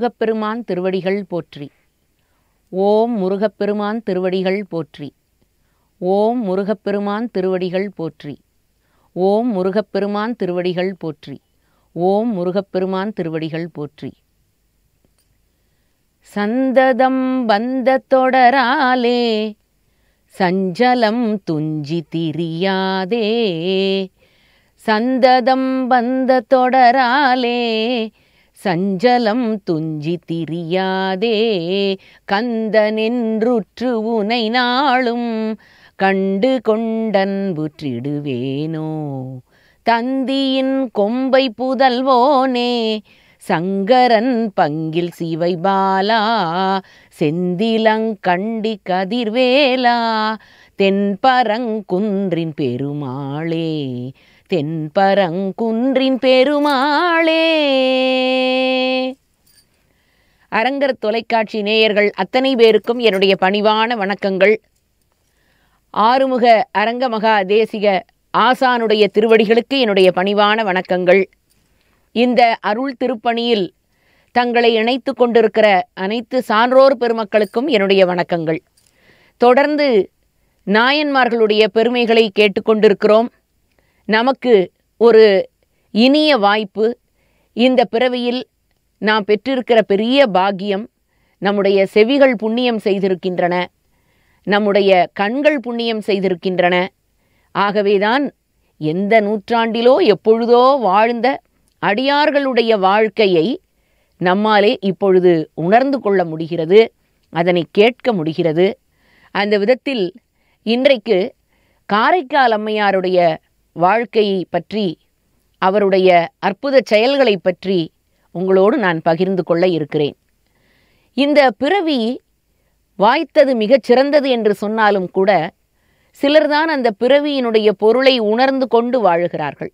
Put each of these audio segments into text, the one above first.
முருகப்பெருமான் திருவடிகள் போற்றி ஓம் முருகப்பெருமான் திருவடிகள் போற்றி ஓம் முருகப்பெருமான் திருவடிகள் போற்றி ஓம் முருகப்பெருமான் திருவடிகள் போற்றி ஓம் முருகப்பெருமான் திருவடிகள் போற்றி சந்ததம் வந்த தொடராலே சஞ்சலம் துஞ்சி திரியாதே சந்ததம் வந்த தொடராலே சஞ்சலம் துஞ்சி திரியாதே கந்தனென்றுற்று உனை நாளும் கண்டு கொண்டன்புற்றிடுவேனோ தந்தியின் கொம்பை புதல்வோனே சங்கரன் பங்கில் சிவை பாலா செந்திலங்கண்டி கதிர்வேலா தென்பரங்குன்றின் பெருமாளே தென்பரங்குன்றின் பெருமாளே அரங்கர் தொலைக்காட்சி நேயர்கள் அத்தனை பேருக்கும் என்னுடைய பணிவான வணக்கங்கள் ஆறுமுக அரங்க மகா தேசிக ஆசானுடைய திருவடிகளுக்கு என்னுடைய பணிவான வணக்கங்கள் இந்த அருள் திருப்பணியில் தங்களை இணைத்து கொண்டிருக்கிற அனைத்து சான்றோர் பெருமக்களுக்கும் என்னுடைய வணக்கங்கள் தொடர்ந்து நாயன்மார்களுடைய பெருமைகளை கேட்டுக்கொண்டிருக்கிறோம் நமக்கு ஒரு இனிய வாய்ப்பு இந்த பிறவியில் நாம் பெற்றிருக்கிற பெரிய பாக்கியம் நம்முடைய செவிகள் புண்ணியம் செய்திருக்கின்றன நம்முடைய கண்கள் புண்ணியம் செய்திருக்கின்றன ஆகவேதான் எந்த நூற்றாண்டிலோ எப்பொழுதோ வாழ்ந்த அடியார்களுடைய வாழ்க்கையை நம்மாலே இப்பொழுது உணர்ந்து கொள்ள முடிகிறது அதனை கேட்க முடிகிறது அந்த விதத்தில் இன்றைக்கு காரைக்கால் அம்மையாருடைய வாழ்க்கையை பற்றி அவருடைய அற்புத செயல்களை பற்றி உங்களோடு நான் பகிர்ந்து கொள்ள இருக்கிறேன் இந்த பிறவி வாய்த்தது மிகச் சிறந்தது என்று சொன்னாலும் கூட சிலர்தான் அந்த பிறவியினுடைய பொருளை உணர்ந்து கொண்டு வாழுகிறார்கள்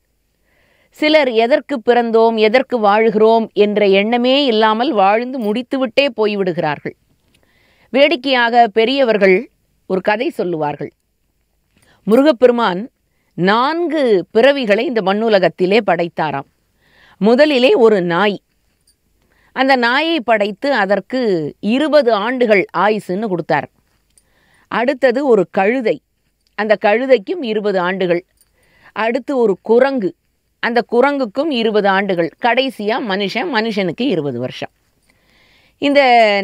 சிலர் எதற்கு பிறந்தோம் எதற்கு வாழ்கிறோம் என்ற எண்ணமே இல்லாமல் வாழ்ந்து முடித்துவிட்டே போய்விடுகிறார்கள் வேடிக்கையாக பெரியவர்கள் ஒரு கதை சொல்லுவார்கள் முருகப்பெருமான் நான்கு பிறவிகளை இந்த மண்ணுலகத்திலே படைத்தாராம் முதலிலே ஒரு நாய் அந்த நாயை படைத்து அதற்கு இருபது ஆண்டுகள் ஆயுசுன்னு கொடுத்தார் அடுத்தது ஒரு கழுதை அந்த கழுதைக்கும் இருபது ஆண்டுகள் அடுத்து ஒரு குரங்கு அந்த குரங்குக்கும் இருபது ஆண்டுகள் கடைசியாக மனுஷன் மனுஷனுக்கு இருபது வருஷம் இந்த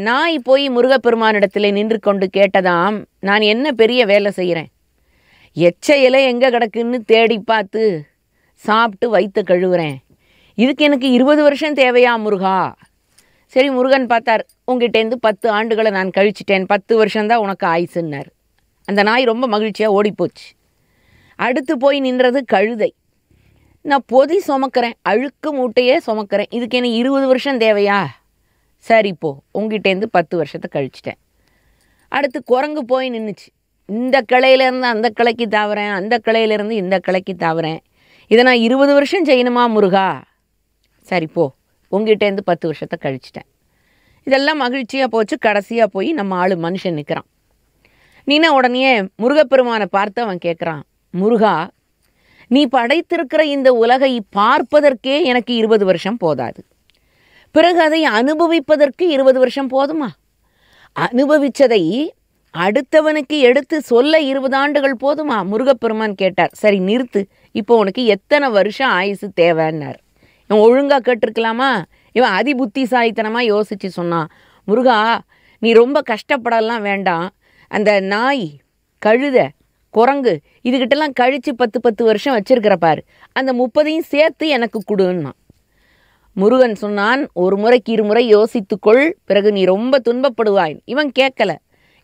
நாய் போய் முருகப்பெருமானிடத்தில் நின்று கொண்டு கேட்டதாம் நான் என்ன பெரிய வேலை செய்கிறேன் இலை எங்கே கிடக்குன்னு தேடி பார்த்து சாப்பிட்டு வயிற்று கழுவுறேன் இதுக்கு எனக்கு இருபது வருஷம் தேவையா முருகா சரி முருகன் பார்த்தார் உங்ககிட்டேருந்து பத்து ஆண்டுகளை நான் கழிச்சிட்டேன் பத்து வருஷம்தான் உனக்கு ஆயுசுன்னார் அந்த நாய் ரொம்ப மகிழ்ச்சியாக ஓடிப்போச்சு அடுத்து போய் நின்றது கழுதை நான் பொதி சுமக்கிறேன் அழுக்கு மூட்டையே சுமக்கிறேன் இதுக்கு எனக்கு இருபது வருஷம் தேவையா சரி போ உங்ககிட்டேருந்து பத்து வருஷத்தை கழிச்சிட்டேன் அடுத்து குரங்கு போய் நின்றுச்சு இந்த கிளையிலேருந்து அந்த கிளைக்கு தாவறேன் அந்த கிளையிலேருந்து இந்த கிளைக்கு தாவறேன் இதை நான் இருபது வருஷம் செய்யணுமா முருகா சரி போ உங்ககிட்டேருந்து பத்து வருஷத்தை கழிச்சிட்டேன் இதெல்லாம் மகிழ்ச்சியாக போச்சு கடைசியாக போய் நம்ம ஆள் மனுஷன் நிற்கிறான் நீனா உடனே முருகப்பெருமானை பார்த்து அவன் கேட்குறான் முருகா நீ படைத்திருக்கிற இந்த உலகை பார்ப்பதற்கே எனக்கு இருபது வருஷம் போதாது பிறகு அதை அனுபவிப்பதற்கு இருபது வருஷம் போதுமா அனுபவித்ததை அடுத்தவனுக்கு எடுத்து சொல்ல இருபது ஆண்டுகள் போதுமா முருகப்பெருமான் கேட்டார் சரி நிறுத்து இப்போ உனக்கு எத்தனை வருஷம் ஆயுசு தேவைன்னார் இவன் ஒழுங்காக கேட்டிருக்கலாமா இவன் அதி புத்திசாலித்தனமாக யோசித்து சொன்னான் முருகா நீ ரொம்ப கஷ்டப்படலாம் வேண்டாம் அந்த நாய் கழுத குரங்கு இதுகிட்டலாம் கழித்து பத்து பத்து வருஷம் வச்சுருக்கிற அந்த முப்பதையும் சேர்த்து எனக்கு கொடுன்னா முருகன் சொன்னான் ஒரு முறைக்கு இருமுறை யோசித்துக்கொள் பிறகு நீ ரொம்ப துன்பப்படுவாய் இவன் கேட்கல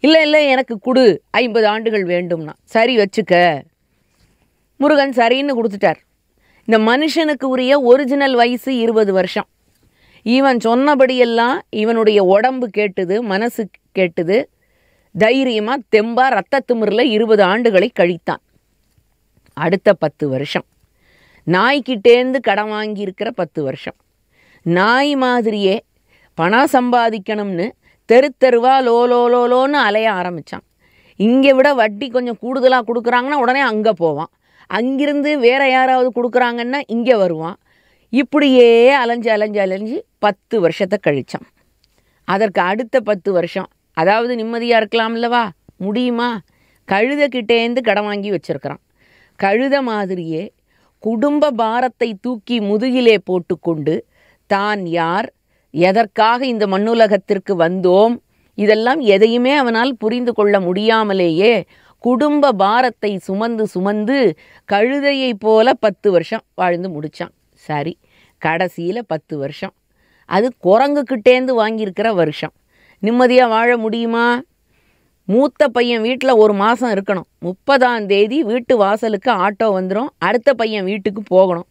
இல்லை இல்லை எனக்கு கொடு ஐம்பது ஆண்டுகள் வேண்டும்னா சரி வச்சுக்க முருகன் சரின்னு கொடுத்துட்டார் இந்த மனுஷனுக்கு உரிய ஒரிஜினல் வயசு இருபது வருஷம் இவன் சொன்னபடியெல்லாம் இவனுடைய உடம்பு கேட்டுது மனசு கேட்டுது தைரியமாக தெம்பா ரத்த திமிரில் இருபது ஆண்டுகளை கழித்தான் அடுத்த பத்து வருஷம் நாய்க்கிட்டேருந்து கடன் வாங்கியிருக்கிற பத்து வருஷம் நாய் மாதிரியே பணம் சம்பாதிக்கணும்னு தெரு தெருவா லோ லோ லோ லோன்னு அலைய ஆரம்பித்தான் இங்கே விட வட்டி கொஞ்சம் கூடுதலாக கொடுக்குறாங்கன்னா உடனே அங்கே போவான் அங்கிருந்து வேறு யாராவது கொடுக்குறாங்கன்னா இங்கே வருவான் இப்படியே அலைஞ்சு அலைஞ்சு அலைஞ்சு பத்து வருஷத்தை கழித்தான் அதற்கு அடுத்த பத்து வருஷம் அதாவது நிம்மதியாக இருக்கலாம் இல்லவா முடியுமா கழுதக்கிட்டேந்து கடன் வாங்கி வச்சுருக்கிறான் கழுத மாதிரியே குடும்ப பாரத்தை தூக்கி முதுகிலே போட்டுக்கொண்டு தான் யார் எதற்காக இந்த மண்ணுலகத்திற்கு வந்தோம் இதெல்லாம் எதையுமே அவனால் புரிந்து கொள்ள முடியாமலேயே குடும்ப பாரத்தை சுமந்து சுமந்து கழுதையை போல பத்து வருஷம் வாழ்ந்து முடித்தான் சரி கடைசியில் பத்து வருஷம் அது குரங்குக்கிட்டேந்து வாங்கியிருக்கிற வருஷம் நிம்மதியாக வாழ முடியுமா மூத்த பையன் வீட்டில் ஒரு மாதம் இருக்கணும் முப்பதாம் தேதி வீட்டு வாசலுக்கு ஆட்டோ வந்துடும் அடுத்த பையன் வீட்டுக்கு போகணும்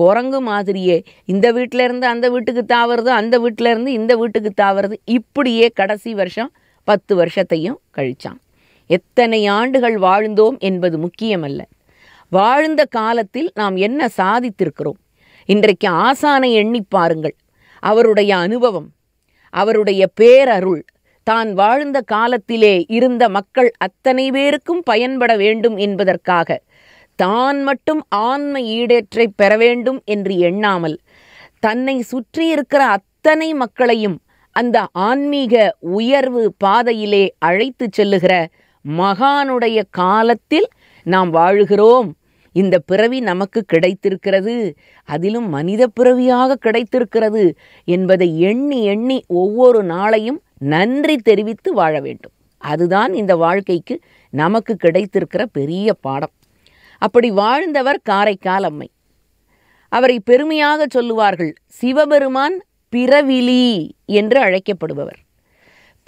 குரங்கு மாதிரியே இந்த வீட்டிலேருந்து அந்த வீட்டுக்கு தாவறது அந்த வீட்டிலேருந்து இந்த வீட்டுக்கு தாவறது இப்படியே கடைசி வருஷம் பத்து வருஷத்தையும் கழித்தான் எத்தனை ஆண்டுகள் வாழ்ந்தோம் என்பது முக்கியமல்ல வாழ்ந்த காலத்தில் நாம் என்ன சாதித்திருக்கிறோம் இன்றைக்கு ஆசானை எண்ணி பாருங்கள் அவருடைய அனுபவம் அவருடைய பேரருள் தான் வாழ்ந்த காலத்திலே இருந்த மக்கள் அத்தனை பேருக்கும் பயன்பட வேண்டும் என்பதற்காக தான் மட்டும் ஆன்ம ஈடேற்றை பெற வேண்டும் என்று எண்ணாமல் தன்னை சுற்றி இருக்கிற அத்தனை மக்களையும் அந்த ஆன்மீக உயர்வு பாதையிலே அழைத்து செல்லுகிற மகானுடைய காலத்தில் நாம் வாழுகிறோம் இந்த பிறவி நமக்கு கிடைத்திருக்கிறது அதிலும் மனித பிறவியாக கிடைத்திருக்கிறது என்பதை எண்ணி எண்ணி ஒவ்வொரு நாளையும் நன்றி தெரிவித்து வாழ வேண்டும் அதுதான் இந்த வாழ்க்கைக்கு நமக்கு கிடைத்திருக்கிற பெரிய பாடம் அப்படி வாழ்ந்தவர் காரைக்கால் அம்மை அவரை பெருமையாக சொல்லுவார்கள் சிவபெருமான் பிறவிலி என்று அழைக்கப்படுபவர்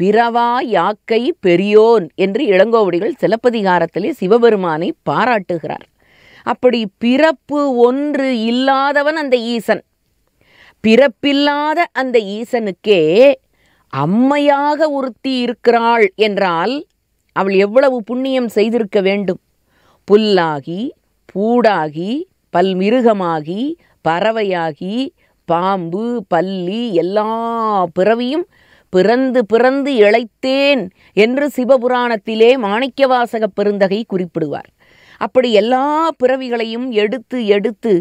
பிறவா யாக்கை பெரியோன் என்று இளங்கோவடிகள் சிலப்பதிகாரத்திலே சிவபெருமானை பாராட்டுகிறார் அப்படி பிறப்பு ஒன்று இல்லாதவன் அந்த ஈசன் பிறப்பில்லாத அந்த ஈசனுக்கே அம்மையாக உறுத்தி இருக்கிறாள் என்றால் அவள் எவ்வளவு புண்ணியம் செய்திருக்க வேண்டும் புல்லாகி பூடாகி பல்மிருகமாகி பறவையாகி பாம்பு பல்லி எல்லா பிறவியும் பிறந்து பிறந்து இழைத்தேன் என்று சிவபுராணத்திலே மாணிக்கவாசகப் பெருந்தகை குறிப்பிடுவார் அப்படி எல்லா பிறவிகளையும் எடுத்து எடுத்து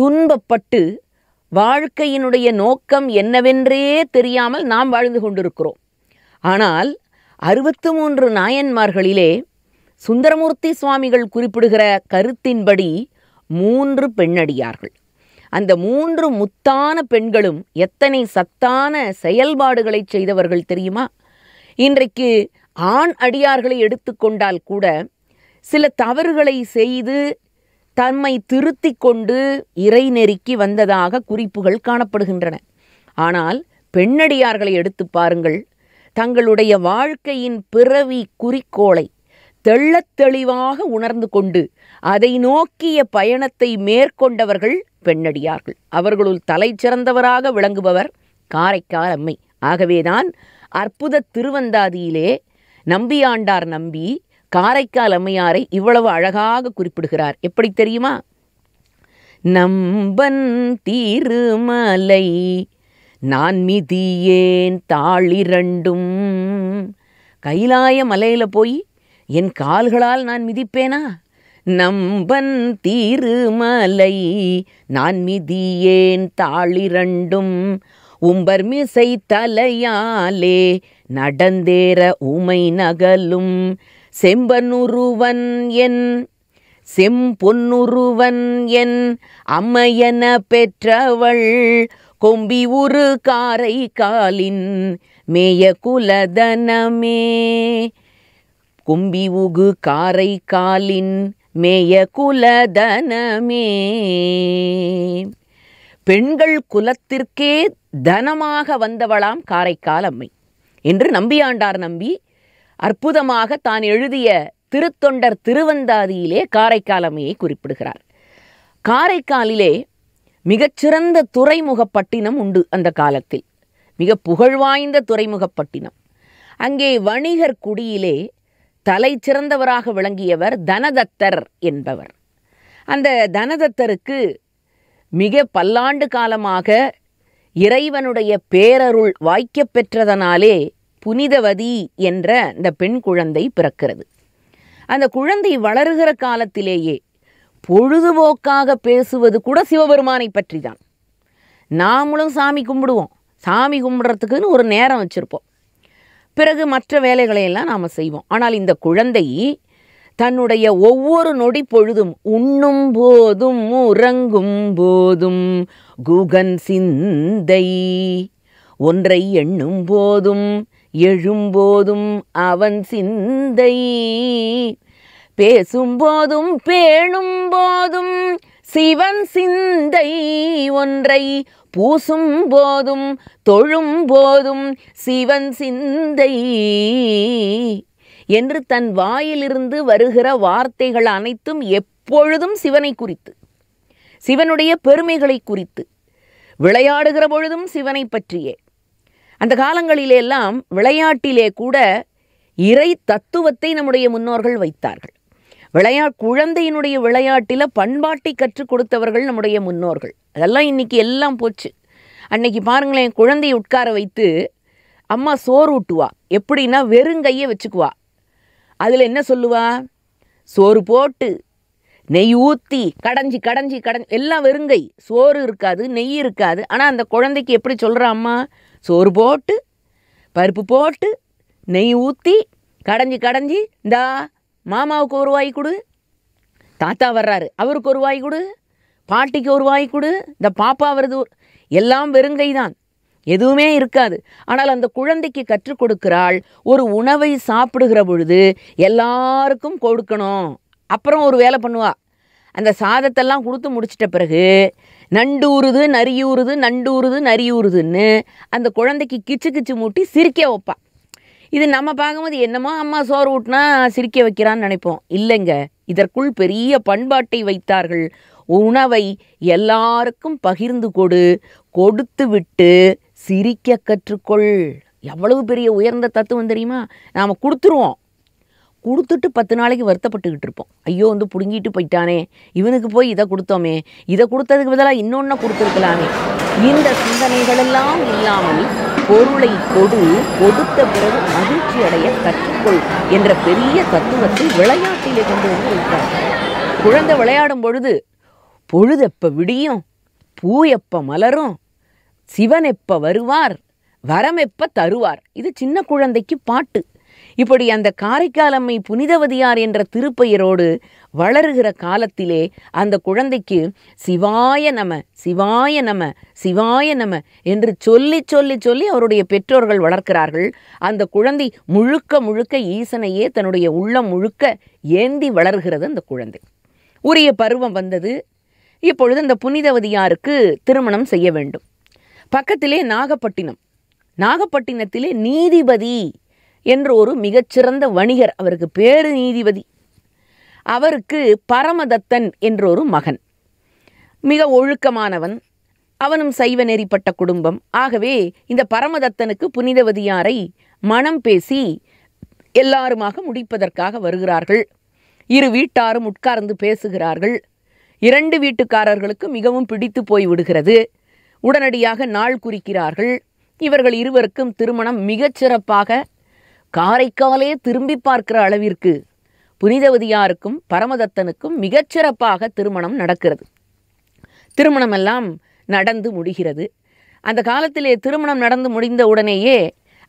துன்பப்பட்டு வாழ்க்கையினுடைய நோக்கம் என்னவென்றே தெரியாமல் நாம் வாழ்ந்து கொண்டிருக்கிறோம் ஆனால் அறுபத்து மூன்று நாயன்மார்களிலே சுந்தரமூர்த்தி சுவாமிகள் குறிப்பிடுகிற கருத்தின்படி மூன்று பெண்ணடியார்கள் அந்த மூன்று முத்தான பெண்களும் எத்தனை சத்தான செயல்பாடுகளை செய்தவர்கள் தெரியுமா இன்றைக்கு ஆண் அடியார்களை எடுத்துக்கொண்டால் கூட சில தவறுகளை செய்து தம்மை திருத்தி கொண்டு இறை நெருக்கி வந்ததாக குறிப்புகள் காணப்படுகின்றன ஆனால் பெண்ணடியார்களை எடுத்து பாருங்கள் தங்களுடைய வாழ்க்கையின் பிறவி குறிக்கோளை தெள்ளத் தெளிவாக உணர்ந்து கொண்டு அதை நோக்கிய பயணத்தை மேற்கொண்டவர்கள் பெண்ணடியார்கள் அவர்களுள் தலை சிறந்தவராக விளங்குபவர் காரைக்கால் அம்மை ஆகவேதான் அற்புத திருவந்தாதியிலே நம்பியாண்டார் நம்பி காரைக்கால் அம்மையாரை இவ்வளவு அழகாக குறிப்பிடுகிறார் எப்படி தெரியுமா நம்பன் தீருமலை நான் மிதியேன் தாளிரண்டும் கைலாய மலையில் போய் என் கால்களால் நான் மிதிப்பேனா நம்பன் தீருமலை நான் மிதியேன் தாளிரண்டும் உம்பர்மிசை தலையாலே நடந்தேற உமை நகலும் செம்பனுருவன் என் செம்பொன்னுருவன் என் அம்மையன பெற்றவள் கொம்பி உரு காரை காலின் மேய குலதனமே கும்பி உகு காரை காலின் மேய குலதனமே பெண்கள் குலத்திற்கே தனமாக வந்தவளாம் காரைக்கால் அம்மை என்று நம்பியாண்டார் நம்பி அற்புதமாக தான் எழுதிய திருத்தொண்டர் திருவந்தாதியிலே காரைக்கால் அம்மையை குறிப்பிடுகிறார் காரைக்காலிலே மிகச்சிறந்த துறைமுகப்பட்டினம் உண்டு அந்த காலத்தில் மிக புகழ்வாய்ந்த துறைமுகப்பட்டினம் அங்கே வணிகர் குடியிலே தலை சிறந்தவராக விளங்கியவர் தனதத்தர் என்பவர் அந்த தனதத்தருக்கு மிக பல்லாண்டு காலமாக இறைவனுடைய பேரருள் வாய்க்க பெற்றதனாலே புனிதவதி என்ற இந்த பெண் குழந்தை பிறக்கிறது அந்த குழந்தை வளருகிற காலத்திலேயே பொழுதுபோக்காக பேசுவது கூட சிவபெருமானை பற்றி தான் நாமளும் சாமி கும்பிடுவோம் சாமி கும்பிட்றதுக்குன்னு ஒரு நேரம் வச்சுருப்போம் பிறகு மற்ற வேலைகளையெல்லாம் நாம் செய்வோம் ஆனால் இந்த குழந்தை தன்னுடைய ஒவ்வொரு நொடி பொழுதும் உண்ணும் போதும் உறங்கும் போதும் குகன் சிந்தை ஒன்றை எண்ணும் போதும் எழும்போதும் அவன் சிந்தை பேசும்போதும் பேணும் போதும் சிவன் சிந்தை ஒன்றை பூசும் போதும் தொழும் போதும் சிவன் சிந்தை என்று தன் வாயிலிருந்து வருகிற வார்த்தைகள் அனைத்தும் எப்பொழுதும் சிவனை குறித்து சிவனுடைய பெருமைகளை குறித்து விளையாடுகிற பொழுதும் சிவனை பற்றியே அந்த காலங்களிலெல்லாம் விளையாட்டிலே கூட இறை தத்துவத்தை நம்முடைய முன்னோர்கள் வைத்தார்கள் விளையா குழந்தையினுடைய விளையாட்டில் பண்பாட்டை கற்றுக் கொடுத்தவர்கள் நம்முடைய முன்னோர்கள் அதெல்லாம் இன்றைக்கி எல்லாம் போச்சு அன்னைக்கு பாருங்களேன் குழந்தையை உட்கார வைத்து அம்மா சோறு ஊட்டுவா எப்படின்னா வெறுங்கையை வச்சுக்குவா அதில் என்ன சொல்லுவா சோறு போட்டு நெய் ஊற்றி கடைஞ்சி கடைஞ்சி கடைஞ்சி எல்லாம் வெறுங்கை சோறு இருக்காது நெய் இருக்காது ஆனால் அந்த குழந்தைக்கு எப்படி சொல்கிறா அம்மா சோறு போட்டு பருப்பு போட்டு நெய் ஊற்றி கடைஞ்சி கடைஞ்சி இந்தா மாமாவுக்கு ஒரு வாய் கொடு தாத்தா வர்றாரு அவருக்கு ஒரு வாய் கொடு பாட்டிக்கு ஒரு வாய் கொடு இந்த பாப்பா வருது எல்லாம் வெறுங்கை தான் எதுவுமே இருக்காது ஆனால் அந்த குழந்தைக்கு கற்றுக் கொடுக்கிறாள் ஒரு உணவை சாப்பிடுகிற பொழுது எல்லாருக்கும் கொடுக்கணும் அப்புறம் ஒரு வேலை பண்ணுவா அந்த சாதத்தெல்லாம் கொடுத்து முடிச்சிட்ட பிறகு நண்டூறுது நரியூறுது நண்டூறுது நரியூறுதுன்னு அந்த குழந்தைக்கு கிச்சு கிச்சு மூட்டி சிரிக்க வைப்பா இது நம்ம பார்க்கும்போது என்னமோ அம்மா சோறு ஊட்டினா சிரிக்க வைக்கிறான்னு நினைப்போம் இல்லைங்க இதற்குள் பெரிய பண்பாட்டை வைத்தார்கள் உணவை எல்லாருக்கும் பகிர்ந்து கொடு கொடுத்து விட்டு சிரிக்க கற்றுக்கொள் எவ்வளவு பெரிய உயர்ந்த தத்துவம் தெரியுமா நாம் கொடுத்துருவோம் கொடுத்துட்டு பத்து நாளைக்கு வருத்தப்பட்டுக்கிட்டு இருப்போம் ஐயோ வந்து பிடுங்கிட்டு போயிட்டானே இவனுக்கு போய் இதை கொடுத்தோமே இதை கொடுத்ததுக்கு பதிலாக இன்னொன்று கொடுத்துருக்கலாமே இந்த சிந்தனைகளெல்லாம் இல்லாமல் பொருளை கொடு கொடுத்த பிறகு மகிழ்ச்சி அடைய கற்றுக்கொள் என்ற பெரிய தத்துவத்தை விளையாட்டிலே கொண்டு வந்து வைத்தார் குழந்தை விளையாடும் பொழுது பொழுதெப்ப விடியும் பூ எப்ப மலரும் சிவன் எப்ப வருவார் வரம் எப்ப தருவார் இது சின்ன குழந்தைக்கு பாட்டு இப்படி அந்த காரைக்காலம்மை புனிதவதியார் என்ற திருப்பெயரோடு வளருகிற காலத்திலே அந்த குழந்தைக்கு சிவாய நம சிவாய நம சிவாய நம என்று சொல்லி சொல்லி சொல்லி அவருடைய பெற்றோர்கள் வளர்க்கிறார்கள் அந்த குழந்தை முழுக்க முழுக்க ஈசனையே தன்னுடைய உள்ளம் முழுக்க ஏந்தி வளர்கிறது அந்த குழந்தை உரிய பருவம் வந்தது இப்பொழுது இந்த புனிதவதியாருக்கு திருமணம் செய்ய வேண்டும் பக்கத்திலே நாகப்பட்டினம் நாகப்பட்டினத்திலே நீதிபதி என்ற ஒரு மிகச்சிறந்த வணிகர் அவருக்கு பேரு நீதிபதி அவருக்கு பரமதத்தன் என்ற ஒரு மகன் மிக ஒழுக்கமானவன் அவனும் சைவ நெறிப்பட்ட குடும்பம் ஆகவே இந்த பரமதத்தனுக்கு புனிதவதியாரை மனம் பேசி எல்லாருமாக முடிப்பதற்காக வருகிறார்கள் இரு வீட்டாரும் உட்கார்ந்து பேசுகிறார்கள் இரண்டு வீட்டுக்காரர்களுக்கு மிகவும் பிடித்து போய்விடுகிறது உடனடியாக நாள் குறிக்கிறார்கள் இவர்கள் இருவருக்கும் திருமணம் மிகச்சிறப்பாக காரைக்காலே திரும்பி பார்க்கிற அளவிற்கு புனிதவதியாருக்கும் பரமதத்தனுக்கும் மிகச்சிறப்பாக திருமணம் நடக்கிறது திருமணமெல்லாம் நடந்து முடிகிறது அந்த காலத்திலே திருமணம் நடந்து முடிந்த உடனேயே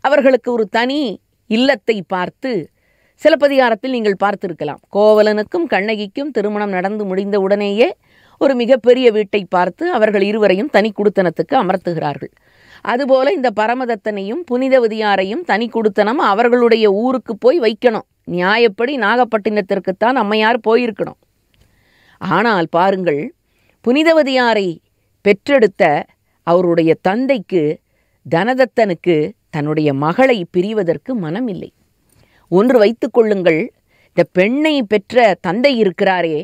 அவர்களுக்கு ஒரு தனி இல்லத்தை பார்த்து சிலப்பதிகாரத்தில் நீங்கள் பார்த்திருக்கலாம் கோவலனுக்கும் கண்ணகிக்கும் திருமணம் நடந்து முடிந்த உடனேயே ஒரு மிகப்பெரிய வீட்டை பார்த்து அவர்கள் இருவரையும் தனி குடுத்தனத்துக்கு அமர்த்துகிறார்கள் அதுபோல இந்த பரமதத்தனையும் புனிதவதியாரையும் தனி குடுத்தனம் அவர்களுடைய ஊருக்கு போய் வைக்கணும் நியாயப்படி நாகப்பட்டினத்திற்குத்தான் அம்மையார் போயிருக்கணும் ஆனால் பாருங்கள் புனிதவதியாரை பெற்றெடுத்த அவருடைய தந்தைக்கு தனதத்தனுக்கு தன்னுடைய மகளை பிரிவதற்கு மனமில்லை ஒன்று வைத்து கொள்ளுங்கள் இந்த பெண்ணை பெற்ற தந்தை இருக்கிறாரே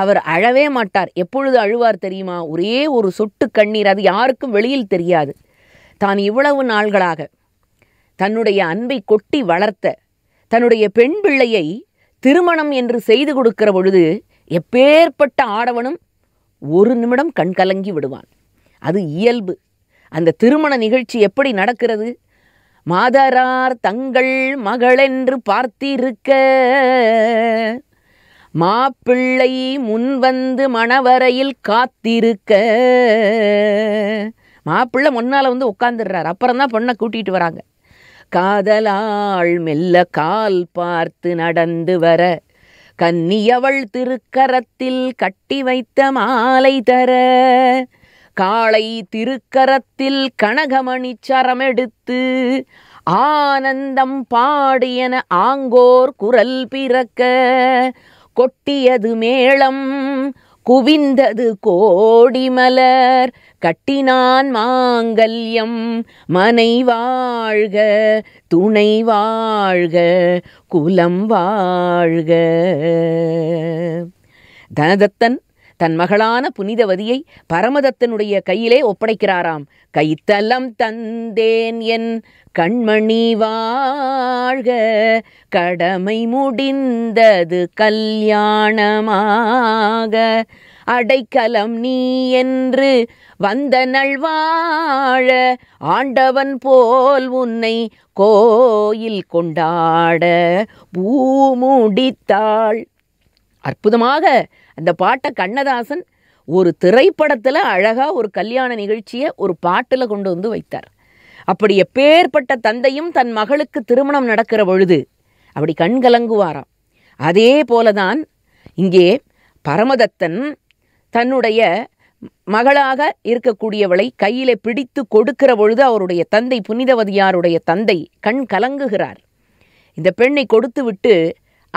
அவர் அழவே மாட்டார் எப்பொழுது அழுவார் தெரியுமா ஒரே ஒரு சொட்டு கண்ணீர் அது யாருக்கும் வெளியில் தெரியாது தான் இவ்வளவு நாள்களாக தன்னுடைய அன்பை கொட்டி வளர்த்த தன்னுடைய பெண் பிள்ளையை திருமணம் என்று செய்து கொடுக்கிற பொழுது எப்பேற்பட்ட ஆடவனும் ஒரு நிமிடம் கண்கலங்கி விடுவான் அது இயல்பு அந்த திருமண நிகழ்ச்சி எப்படி நடக்கிறது மாதரார் தங்கள் மகளென்று பார்த்திருக்க மாப்பிள்ளை முன்வந்து மணவரையில் காத்திருக்க மாப்பிள்ளை முன்னால் வந்து உட்காந்துடுறார் அப்புறம் தான் பொண்ணை கூட்டிகிட்டு வராங்க காதலாள் மெல்ல கால் பார்த்து நடந்து வர கன்னியவள் திருக்கரத்தில் கட்டி வைத்த மாலை தர காளை திருக்கரத்தில் கனகமணி சரமெடுத்து ஆனந்தம் பாடியன ஆங்கோர் குரல் பிறக்க கொட்டியது மேளம் குவிந்தது கோடிமலர் கட்டினான் மாங்கல்யம் மனை வாழ்க துணை வாழ்க குலம் வாழ்க தனதத்தன் தன் மகளான புனிதவதியை பரமதத்தனுடைய கையிலே ஒப்படைக்கிறாராம் கைத்தலம் தந்தேன் என் கண்மணி வாழ்க கடமை முடிந்தது கல்யாணமாக அடைக்கலம் நீ என்று வந்த வாழ ஆண்டவன் போல் உன்னை கோயில் கொண்டாட பூமுடித்தாள் அற்புதமாக அந்த பாட்டை கண்ணதாசன் ஒரு திரைப்படத்தில் அழகாக ஒரு கல்யாண நிகழ்ச்சியை ஒரு பாட்டில் கொண்டு வந்து வைத்தார் அப்படி எப்பேற்பட்ட தந்தையும் தன் மகளுக்கு திருமணம் நடக்கிற பொழுது அப்படி கண் கலங்குவாராம் அதே போலதான் இங்கே பரமதத்தன் தன்னுடைய மகளாக இருக்கக்கூடியவளை கையிலே பிடித்து கொடுக்கிற பொழுது அவருடைய தந்தை புனிதவதியாருடைய தந்தை கண் கலங்குகிறார் இந்த பெண்ணை கொடுத்துவிட்டு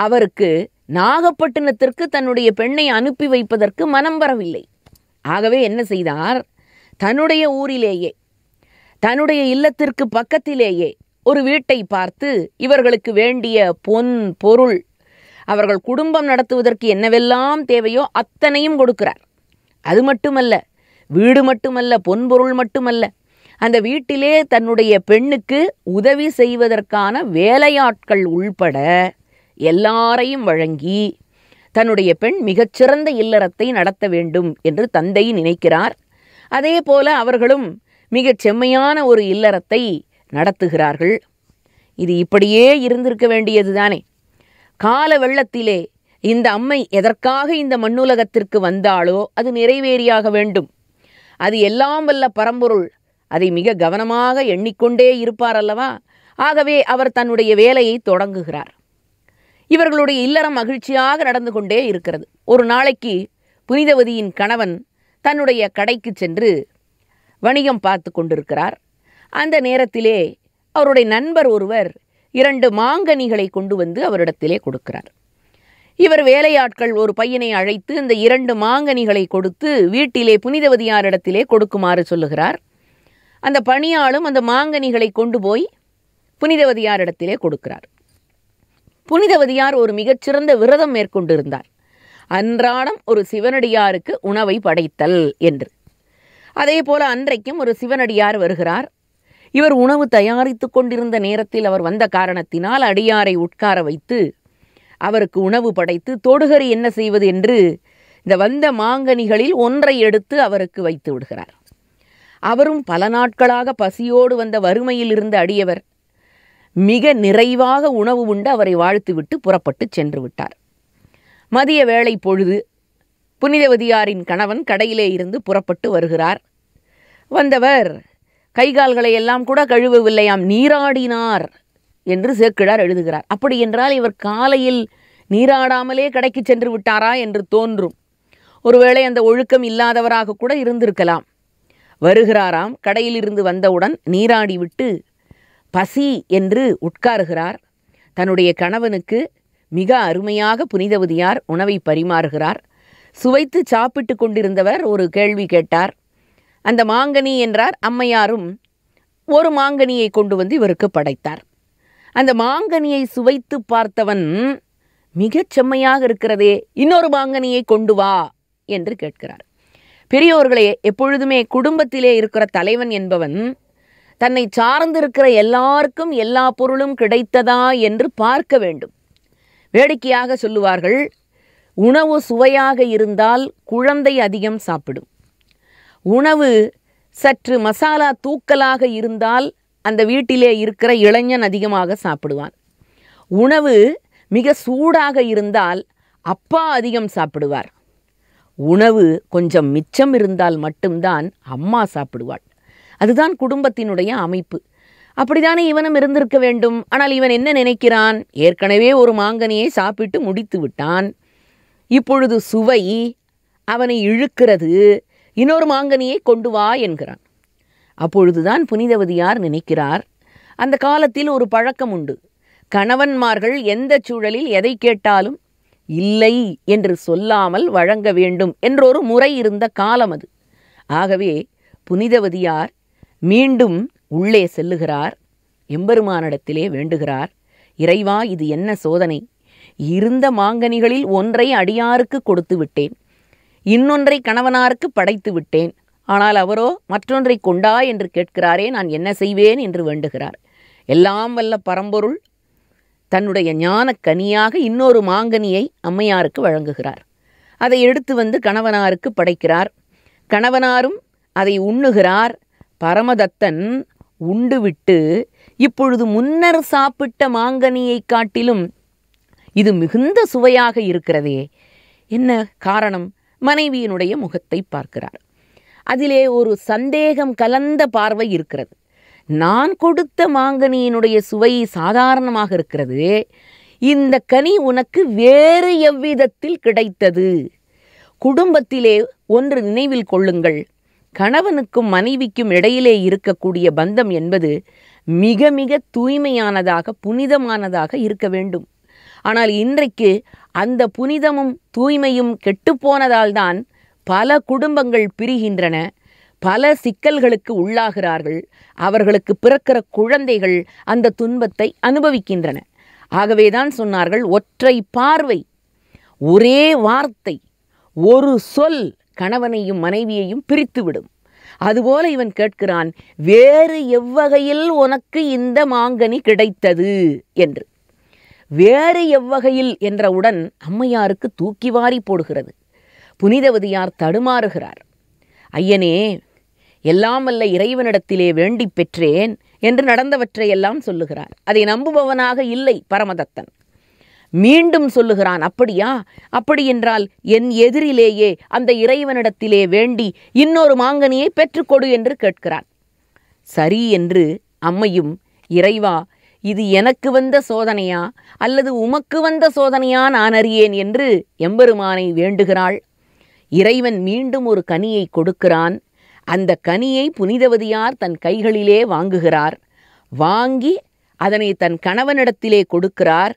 அவருக்கு நாகப்பட்டினத்திற்கு தன்னுடைய பெண்ணை அனுப்பி வைப்பதற்கு மனம் வரவில்லை ஆகவே என்ன செய்தார் தன்னுடைய ஊரிலேயே தன்னுடைய இல்லத்திற்கு பக்கத்திலேயே ஒரு வீட்டை பார்த்து இவர்களுக்கு வேண்டிய பொன் பொருள் அவர்கள் குடும்பம் நடத்துவதற்கு என்னவெல்லாம் தேவையோ அத்தனையும் கொடுக்கிறார் அது மட்டுமல்ல வீடு மட்டுமல்ல பொன்பொருள் மட்டுமல்ல அந்த வீட்டிலே தன்னுடைய பெண்ணுக்கு உதவி செய்வதற்கான வேலையாட்கள் உள்பட எல்லாரையும் வழங்கி தன்னுடைய பெண் மிகச்சிறந்த இல்லறத்தை நடத்த வேண்டும் என்று தந்தை நினைக்கிறார் அதே போல அவர்களும் மிகச் செம்மையான ஒரு இல்லறத்தை நடத்துகிறார்கள் இது இப்படியே இருந்திருக்க வேண்டியதுதானே கால வெள்ளத்திலே இந்த அம்மை எதற்காக இந்த மண்ணுலகத்திற்கு வந்தாலோ அது நிறைவேறியாக வேண்டும் அது எல்லாம் வல்ல பரம்பொருள் அதை மிக கவனமாக எண்ணிக்கொண்டே இருப்பார் அல்லவா ஆகவே அவர் தன்னுடைய வேலையை தொடங்குகிறார் இவர்களுடைய இல்லறம் மகிழ்ச்சியாக நடந்து கொண்டே இருக்கிறது ஒரு நாளைக்கு புனிதவதியின் கணவன் தன்னுடைய கடைக்கு சென்று வணிகம் பார்த்து கொண்டிருக்கிறார் அந்த நேரத்திலே அவருடைய நண்பர் ஒருவர் இரண்டு மாங்கனிகளை கொண்டு வந்து அவரிடத்திலே கொடுக்கிறார் இவர் வேலையாட்கள் ஒரு பையனை அழைத்து இந்த இரண்டு மாங்கனிகளை கொடுத்து வீட்டிலே புனிதவதியாரிடத்திலே கொடுக்குமாறு சொல்லுகிறார் அந்த பணியாளும் அந்த மாங்கனிகளை கொண்டு போய் புனிதவதியாரிடத்திலே கொடுக்கிறார் புனிதவதியார் ஒரு மிகச்சிறந்த விரதம் மேற்கொண்டிருந்தார் அன்றாடம் ஒரு சிவனடியாருக்கு உணவை படைத்தல் என்று அதே போல அன்றைக்கும் ஒரு சிவனடியார் வருகிறார் இவர் உணவு தயாரித்து கொண்டிருந்த நேரத்தில் அவர் வந்த காரணத்தினால் அடியாரை உட்கார வைத்து அவருக்கு உணவு படைத்து தொடுகறி என்ன செய்வது என்று இந்த வந்த மாங்கனிகளில் ஒன்றை எடுத்து அவருக்கு வைத்து விடுகிறார் அவரும் பல நாட்களாக பசியோடு வந்த வறுமையில் இருந்த அடியவர் மிக நிறைவாக உணவு உண்டு அவரை வாழ்த்துவிட்டு புறப்பட்டு சென்று விட்டார் மதிய வேளை பொழுது புனிதவதியாரின் கணவன் கடையிலே இருந்து புறப்பட்டு வருகிறார் வந்தவர் கைகால்களை எல்லாம் கூட கழுவவில்லையாம் நீராடினார் என்று சேக்கிழார் எழுதுகிறார் அப்படி என்றால் இவர் காலையில் நீராடாமலே கடைக்கு சென்று விட்டாரா என்று தோன்றும் ஒருவேளை அந்த ஒழுக்கம் இல்லாதவராக கூட இருந்திருக்கலாம் வருகிறாராம் கடையிலிருந்து வந்தவுடன் நீராடிவிட்டு பசி என்று உட்காருகிறார் தன்னுடைய கணவனுக்கு மிக அருமையாக புனிதவதியார் உணவை பரிமாறுகிறார் சுவைத்து சாப்பிட்டு கொண்டிருந்தவர் ஒரு கேள்வி கேட்டார் அந்த மாங்கனி என்றார் அம்மையாரும் ஒரு மாங்கனியை கொண்டு வந்து இவருக்கு படைத்தார் அந்த மாங்கனியை சுவைத்து பார்த்தவன் மிகச் செம்மையாக இருக்கிறதே இன்னொரு மாங்கனியை கொண்டு வா என்று கேட்கிறார் பெரியோர்களே எப்பொழுதுமே குடும்பத்திலே இருக்கிற தலைவன் என்பவன் தன்னை சார்ந்திருக்கிற எல்லாருக்கும் எல்லா பொருளும் கிடைத்ததா என்று பார்க்க வேண்டும் வேடிக்கையாக சொல்லுவார்கள் உணவு சுவையாக இருந்தால் குழந்தை அதிகம் சாப்பிடும் உணவு சற்று மசாலா தூக்கலாக இருந்தால் அந்த வீட்டிலே இருக்கிற இளைஞன் அதிகமாக சாப்பிடுவான் உணவு மிக சூடாக இருந்தால் அப்பா அதிகம் சாப்பிடுவார் உணவு கொஞ்சம் மிச்சம் இருந்தால் மட்டும்தான் அம்மா சாப்பிடுவாள் அதுதான் குடும்பத்தினுடைய அமைப்பு அப்படித்தானே இவனும் இருந்திருக்க வேண்டும் ஆனால் இவன் என்ன நினைக்கிறான் ஏற்கனவே ஒரு மாங்கனியை சாப்பிட்டு முடித்து விட்டான் இப்பொழுது சுவை அவனை இழுக்கிறது இன்னொரு மாங்கனியை கொண்டு வா என்கிறான் அப்பொழுதுதான் புனிதவதியார் நினைக்கிறார் அந்த காலத்தில் ஒரு பழக்கம் உண்டு கணவன்மார்கள் எந்த சூழலில் எதை கேட்டாலும் இல்லை என்று சொல்லாமல் வழங்க வேண்டும் என்றொரு முறை இருந்த காலம் அது ஆகவே புனிதவதியார் மீண்டும் உள்ளே செல்லுகிறார் எம்பெருமானிடத்திலே வேண்டுகிறார் இறைவா இது என்ன சோதனை இருந்த மாங்கனிகளில் ஒன்றை அடியாருக்கு கொடுத்து விட்டேன் இன்னொன்றை கணவனாருக்கு படைத்து விட்டேன் ஆனால் அவரோ மற்றொன்றை கொண்டா என்று கேட்கிறாரே நான் என்ன செய்வேன் என்று வேண்டுகிறார் எல்லாம் வல்ல பரம்பொருள் தன்னுடைய ஞான கனியாக இன்னொரு மாங்கனியை அம்மையாருக்கு வழங்குகிறார் அதை எடுத்து வந்து கணவனாருக்கு படைக்கிறார் கணவனாரும் அதை உண்ணுகிறார் பரமதத்தன் உண்டுவிட்டு இப்பொழுது முன்னர் சாப்பிட்ட மாங்கனியை காட்டிலும் இது மிகுந்த சுவையாக இருக்கிறதே என்ன காரணம் மனைவியினுடைய முகத்தை பார்க்கிறார் அதிலே ஒரு சந்தேகம் கலந்த பார்வை இருக்கிறது நான் கொடுத்த மாங்கனியினுடைய சுவை சாதாரணமாக இருக்கிறது இந்த கனி உனக்கு வேறு எவ்விதத்தில் கிடைத்தது குடும்பத்திலே ஒன்று நினைவில் கொள்ளுங்கள் கணவனுக்கும் மனைவிக்கும் இடையிலே இருக்கக்கூடிய பந்தம் என்பது மிக மிக தூய்மையானதாக புனிதமானதாக இருக்க வேண்டும் ஆனால் இன்றைக்கு அந்த புனிதமும் தூய்மையும் கெட்டுப்போனதால்தான் பல குடும்பங்கள் பிரிகின்றன பல சிக்கல்களுக்கு உள்ளாகிறார்கள் அவர்களுக்கு பிறக்கிற குழந்தைகள் அந்த துன்பத்தை அனுபவிக்கின்றன ஆகவேதான் சொன்னார்கள் ஒற்றை பார்வை ஒரே வார்த்தை ஒரு சொல் கணவனையும் மனைவியையும் பிரித்துவிடும் அதுபோல இவன் கேட்கிறான் வேறு எவ்வகையில் உனக்கு இந்த மாங்கனி கிடைத்தது என்று வேறு எவ்வகையில் என்றவுடன் அம்மையாருக்கு தூக்கி வாரி போடுகிறது புனிதவதியார் தடுமாறுகிறார் ஐயனே எல்லாம் அல்ல இறைவனிடத்திலே வேண்டி பெற்றேன் என்று நடந்தவற்றையெல்லாம் சொல்லுகிறார் அதை நம்புபவனாக இல்லை பரமதத்தன் மீண்டும் சொல்லுகிறான் அப்படியா அப்படி என்றால் என் எதிரிலேயே அந்த இறைவனிடத்திலே வேண்டி இன்னொரு மாங்கனியை பெற்றுக்கொடு என்று கேட்கிறான் சரி என்று அம்மையும் இறைவா இது எனக்கு வந்த சோதனையா அல்லது உமக்கு வந்த சோதனையா நான் அறியேன் என்று எம்பெருமானை வேண்டுகிறாள் இறைவன் மீண்டும் ஒரு கனியை கொடுக்கிறான் அந்த கனியை புனிதவதியார் தன் கைகளிலே வாங்குகிறார் வாங்கி அதனை தன் கணவனிடத்திலே கொடுக்கிறார்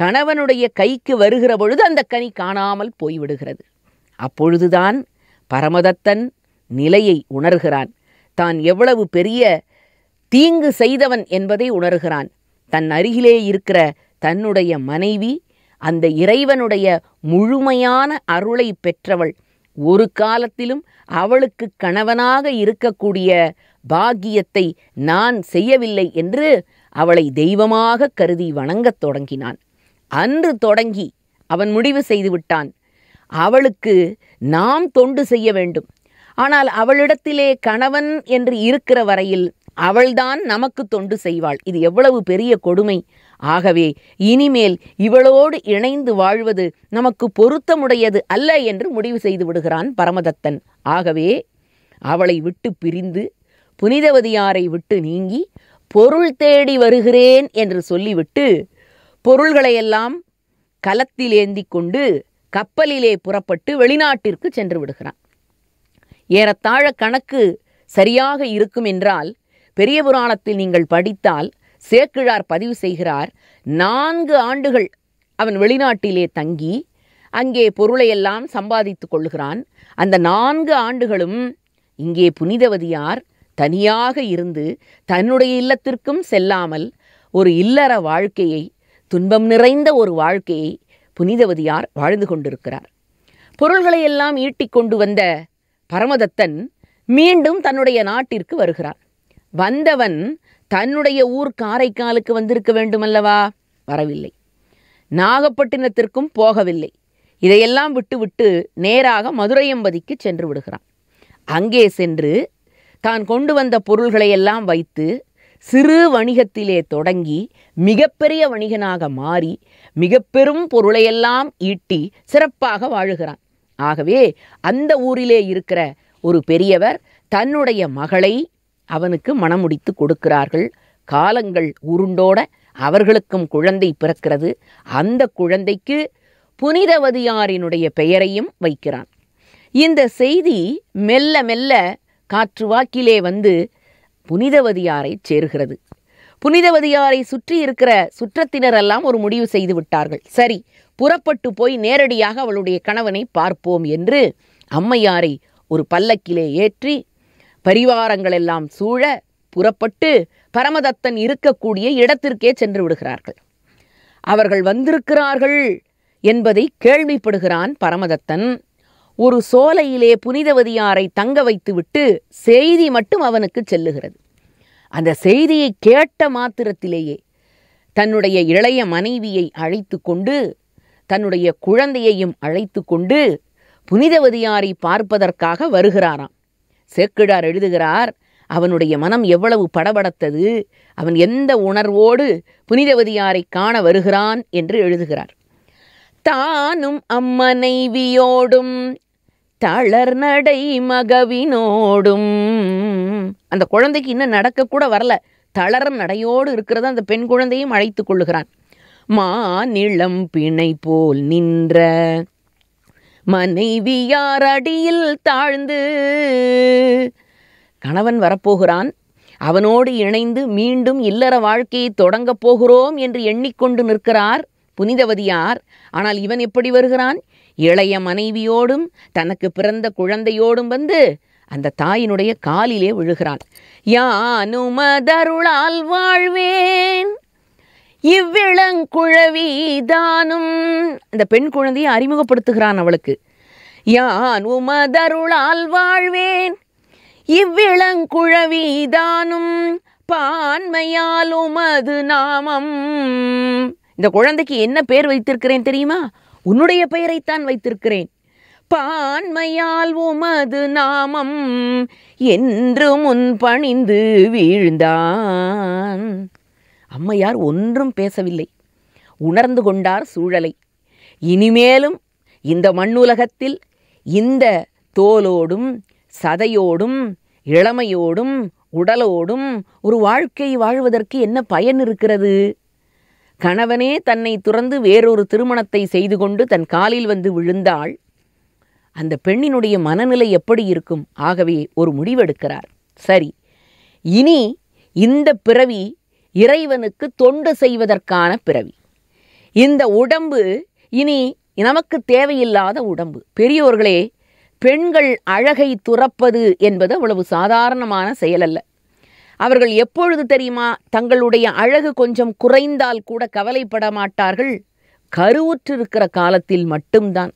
கணவனுடைய கைக்கு வருகிற பொழுது அந்த கனி காணாமல் போய்விடுகிறது அப்பொழுதுதான் பரமதத்தன் நிலையை உணர்கிறான் தான் எவ்வளவு பெரிய தீங்கு செய்தவன் என்பதை உணர்கிறான் தன் அருகிலே இருக்கிற தன்னுடைய மனைவி அந்த இறைவனுடைய முழுமையான அருளை பெற்றவள் ஒரு காலத்திலும் அவளுக்கு கணவனாக இருக்கக்கூடிய பாக்கியத்தை நான் செய்யவில்லை என்று அவளை தெய்வமாக கருதி வணங்கத் தொடங்கினான் அன்று தொடங்கி அவன் முடிவு செய்து விட்டான் அவளுக்கு நாம் தொண்டு செய்ய வேண்டும் ஆனால் அவளிடத்திலே கணவன் என்று இருக்கிற வரையில் அவள்தான் நமக்கு தொண்டு செய்வாள் இது எவ்வளவு பெரிய கொடுமை ஆகவே இனிமேல் இவளோடு இணைந்து வாழ்வது நமக்கு பொருத்தமுடையது அல்ல என்று முடிவு செய்து விடுகிறான் பரமதத்தன் ஆகவே அவளை விட்டு பிரிந்து புனிதவதியாரை விட்டு நீங்கி பொருள் தேடி வருகிறேன் என்று சொல்லிவிட்டு பொருள்களையெல்லாம் கலத்தில் ஏந்தி கொண்டு கப்பலிலே புறப்பட்டு வெளிநாட்டிற்கு சென்று விடுகிறான் ஏறத்தாழ கணக்கு சரியாக இருக்கும் என்றால் பெரிய புராணத்தில் நீங்கள் படித்தால் சேக்கிழார் பதிவு செய்கிறார் நான்கு ஆண்டுகள் அவன் வெளிநாட்டிலே தங்கி அங்கே பொருளையெல்லாம் சம்பாதித்து கொள்கிறான் அந்த நான்கு ஆண்டுகளும் இங்கே புனிதவதியார் தனியாக இருந்து தன்னுடைய இல்லத்திற்கும் செல்லாமல் ஒரு இல்லற வாழ்க்கையை துன்பம் நிறைந்த ஒரு வாழ்க்கையை புனிதவதியார் வாழ்ந்து கொண்டிருக்கிறார் பொருள்களை எல்லாம் ஈட்டிக் கொண்டு வந்த பரமதத்தன் மீண்டும் தன்னுடைய நாட்டிற்கு வருகிறார் வந்தவன் தன்னுடைய ஊர் காரைக்காலுக்கு வந்திருக்க வேண்டுமல்லவா வரவில்லை நாகப்பட்டினத்திற்கும் போகவில்லை இதையெல்லாம் விட்டுவிட்டு நேராக மதுரையம்பதிக்கு சென்று விடுகிறான் அங்கே சென்று தான் கொண்டு வந்த பொருள்களை எல்லாம் வைத்து சிறு வணிகத்திலே தொடங்கி மிகப்பெரிய வணிகனாக மாறி மிகப்பெரும் பொருளையெல்லாம் ஈட்டி சிறப்பாக வாழுகிறான் ஆகவே அந்த ஊரிலே இருக்கிற ஒரு பெரியவர் தன்னுடைய மகளை அவனுக்கு மணமுடித்து கொடுக்கிறார்கள் காலங்கள் உருண்டோட அவர்களுக்கும் குழந்தை பிறக்கிறது அந்த குழந்தைக்கு புனிதவதியாரினுடைய பெயரையும் வைக்கிறான் இந்த செய்தி மெல்ல மெல்ல காற்று வாக்கிலே வந்து புனிதவதியாரை சேருகிறது புனிதவதியாரை சுற்றி இருக்கிற சுற்றத்தினரெல்லாம் ஒரு முடிவு செய்து விட்டார்கள் சரி புறப்பட்டு போய் நேரடியாக அவளுடைய கணவனை பார்ப்போம் என்று அம்மையாரை ஒரு பல்லக்கிலே ஏற்றி பரிவாரங்கள் எல்லாம் சூழ புறப்பட்டு பரமதத்தன் இருக்கக்கூடிய இடத்திற்கே சென்று விடுகிறார்கள் அவர்கள் வந்திருக்கிறார்கள் என்பதை கேள்விப்படுகிறான் பரமதத்தன் ஒரு சோலையிலே புனிதவதியாரை தங்க வைத்துவிட்டு செய்தி மட்டும் அவனுக்கு செல்லுகிறது அந்த செய்தியை கேட்ட மாத்திரத்திலேயே தன்னுடைய இளைய மனைவியை அழைத்து கொண்டு தன்னுடைய குழந்தையையும் அழைத்து கொண்டு புனிதவதியாரை பார்ப்பதற்காக வருகிறாராம் சேக்கிழார் எழுதுகிறார் அவனுடைய மனம் எவ்வளவு படபடத்தது அவன் எந்த உணர்வோடு புனிதவதியாரை காண வருகிறான் என்று எழுதுகிறார் தானும் அம்மனைவியோடும் தளர் நடை மகவினோடும் அந்த குழந்தைக்கு இன்னும் நடக்கக்கூட வரல தளர் நடையோடு இருக்கிறத அந்த பெண் குழந்தையும் அழைத்து கொள்ளுகிறான் மா நிலம் பிணை போல் நின்ற மனைவியார் அடியில் தாழ்ந்து கணவன் வரப்போகிறான் அவனோடு இணைந்து மீண்டும் இல்லற வாழ்க்கையை தொடங்கப் போகிறோம் என்று எண்ணிக்கொண்டு நிற்கிறார் புனிதவதியார் ஆனால் இவன் எப்படி வருகிறான் இளைய மனைவியோடும் தனக்கு பிறந்த குழந்தையோடும் வந்து அந்த தாயினுடைய காலிலே விழுகிறான் யானுமதருளால் வாழ்வேன் இவ்விளங்குழவி தானும் அந்த பெண் குழந்தையை அறிமுகப்படுத்துகிறான் அவளுக்கு யான் உமதருளால் வாழ்வேன் இவ்விளங்குழவி தானும் பான்மையால் உமது நாமம் இந்த குழந்தைக்கு என்ன பேர் வைத்திருக்கிறேன் தெரியுமா உன்னுடைய பெயரைத்தான் வைத்திருக்கிறேன் பான்மையால் உமது நாமம் என்று முன் பணிந்து வீழ்ந்தான் அம்மையார் ஒன்றும் பேசவில்லை உணர்ந்து கொண்டார் சூழலை இனிமேலும் இந்த மண்ணுலகத்தில் இந்த தோலோடும் சதையோடும் இளமையோடும் உடலோடும் ஒரு வாழ்க்கை வாழ்வதற்கு என்ன பயன் இருக்கிறது கணவனே தன்னை துறந்து வேறொரு திருமணத்தை செய்து கொண்டு தன் காலில் வந்து விழுந்தால் அந்த பெண்ணினுடைய மனநிலை எப்படி இருக்கும் ஆகவே ஒரு முடிவெடுக்கிறார் சரி இனி இந்த பிறவி இறைவனுக்கு தொண்டு செய்வதற்கான பிறவி இந்த உடம்பு இனி நமக்கு தேவையில்லாத உடம்பு பெரியோர்களே பெண்கள் அழகை துறப்பது என்பது அவ்வளவு சாதாரணமான செயலல்ல அவர்கள் எப்பொழுது தெரியுமா தங்களுடைய அழகு கொஞ்சம் குறைந்தால் கூட கவலைப்பட மாட்டார்கள் கருவுற்றிருக்கிற காலத்தில் மட்டும்தான்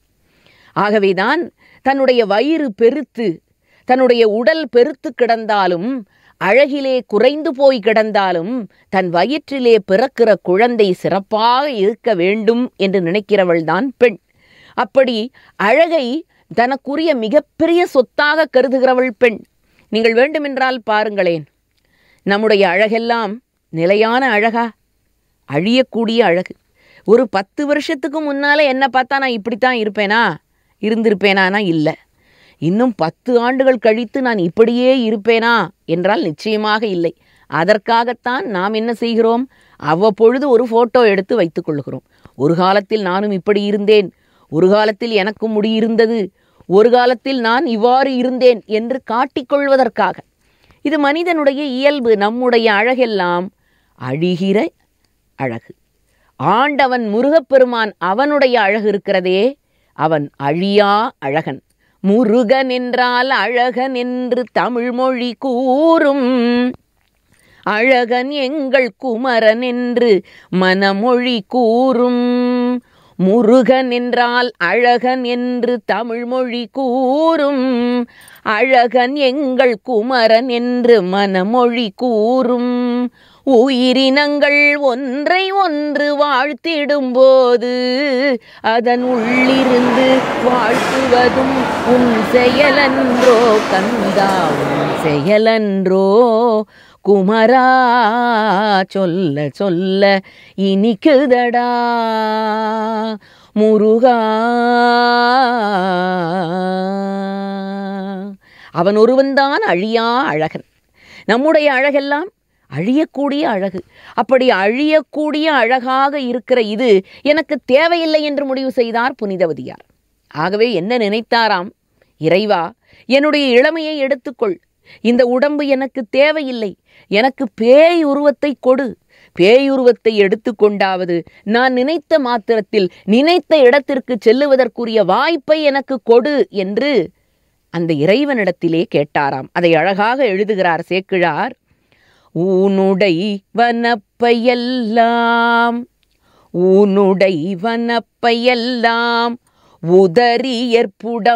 ஆகவேதான் தன்னுடைய வயிறு பெருத்து தன்னுடைய உடல் பெருத்து கிடந்தாலும் அழகிலே குறைந்து போய் கிடந்தாலும் தன் வயிற்றிலே பிறக்கிற குழந்தை சிறப்பாக இருக்க வேண்டும் என்று நினைக்கிறவள்தான் பெண் அப்படி அழகை தனக்குரிய மிகப்பெரிய சொத்தாக கருதுகிறவள் பெண் நீங்கள் வேண்டுமென்றால் பாருங்களேன் நம்முடைய அழகெல்லாம் நிலையான அழகா அழியக்கூடிய அழகு ஒரு பத்து வருஷத்துக்கு முன்னால் என்னை பார்த்தா நான் இப்படித்தான் இருப்பேனா இருந்திருப்பேனானா இல்லை இன்னும் பத்து ஆண்டுகள் கழித்து நான் இப்படியே இருப்பேனா என்றால் நிச்சயமாக இல்லை அதற்காகத்தான் நாம் என்ன செய்கிறோம் அவ்வப்பொழுது ஒரு ஃபோட்டோ எடுத்து வைத்துக்கொள்கிறோம் ஒரு காலத்தில் நானும் இப்படி இருந்தேன் ஒரு காலத்தில் எனக்கும் முடியிருந்தது ஒரு காலத்தில் நான் இவ்வாறு இருந்தேன் என்று காட்டிக்கொள்வதற்காக இது மனிதனுடைய இயல்பு நம்முடைய அழகெல்லாம் அழிகிற அழகு ஆண்டவன் முருகப்பெருமான் அவனுடைய அழகு இருக்கிறதே அவன் அழியா அழகன் முருகன் என்றால் அழகன் என்று தமிழ்மொழி கூறும் அழகன் எங்கள் குமரன் என்று மனமொழி கூறும் முருகன் என்றால் அழகன் என்று தமிழ்மொழி கூறும் அழகன் எங்கள் குமரன் என்று மனமொழி கூறும் உயிரினங்கள் ஒன்றை ஒன்று வாழ்த்திடும்போது அதன் உள்ளிருந்து வாழ்த்துவதும் உன் செயலன்றோ கந்தா உன் செயலன்றோ குமரா சொல்ல சொல்ல இனிக்குதடா முருகா அவன் ஒருவன்தான் அழியா அழகன் நம்முடைய அழகெல்லாம் அழியக்கூடிய அழகு அப்படி அழியக்கூடிய அழகாக இருக்கிற இது எனக்கு தேவையில்லை என்று முடிவு செய்தார் புனிதவதியார் ஆகவே என்ன நினைத்தாராம் இறைவா என்னுடைய இளமையை எடுத்துக்கொள் இந்த உடம்பு எனக்கு தேவையில்லை எனக்கு பேய் உருவத்தை கொடு பேயுருவத்தை எடுத்துக்கொண்டாவது நான் நினைத்த மாத்திரத்தில் நினைத்த இடத்திற்கு செல்லுவதற்குரிய வாய்ப்பை எனக்கு கொடு என்று அந்த இறைவனிடத்திலே கேட்டாராம் அதை அழகாக எழுதுகிறார் சேக்கிழார் ஊனுடை வனப்பையெல்லாம் ஊனுடை வனப்பையெல்லாம் உதறி ஏற்புடம்பேயாக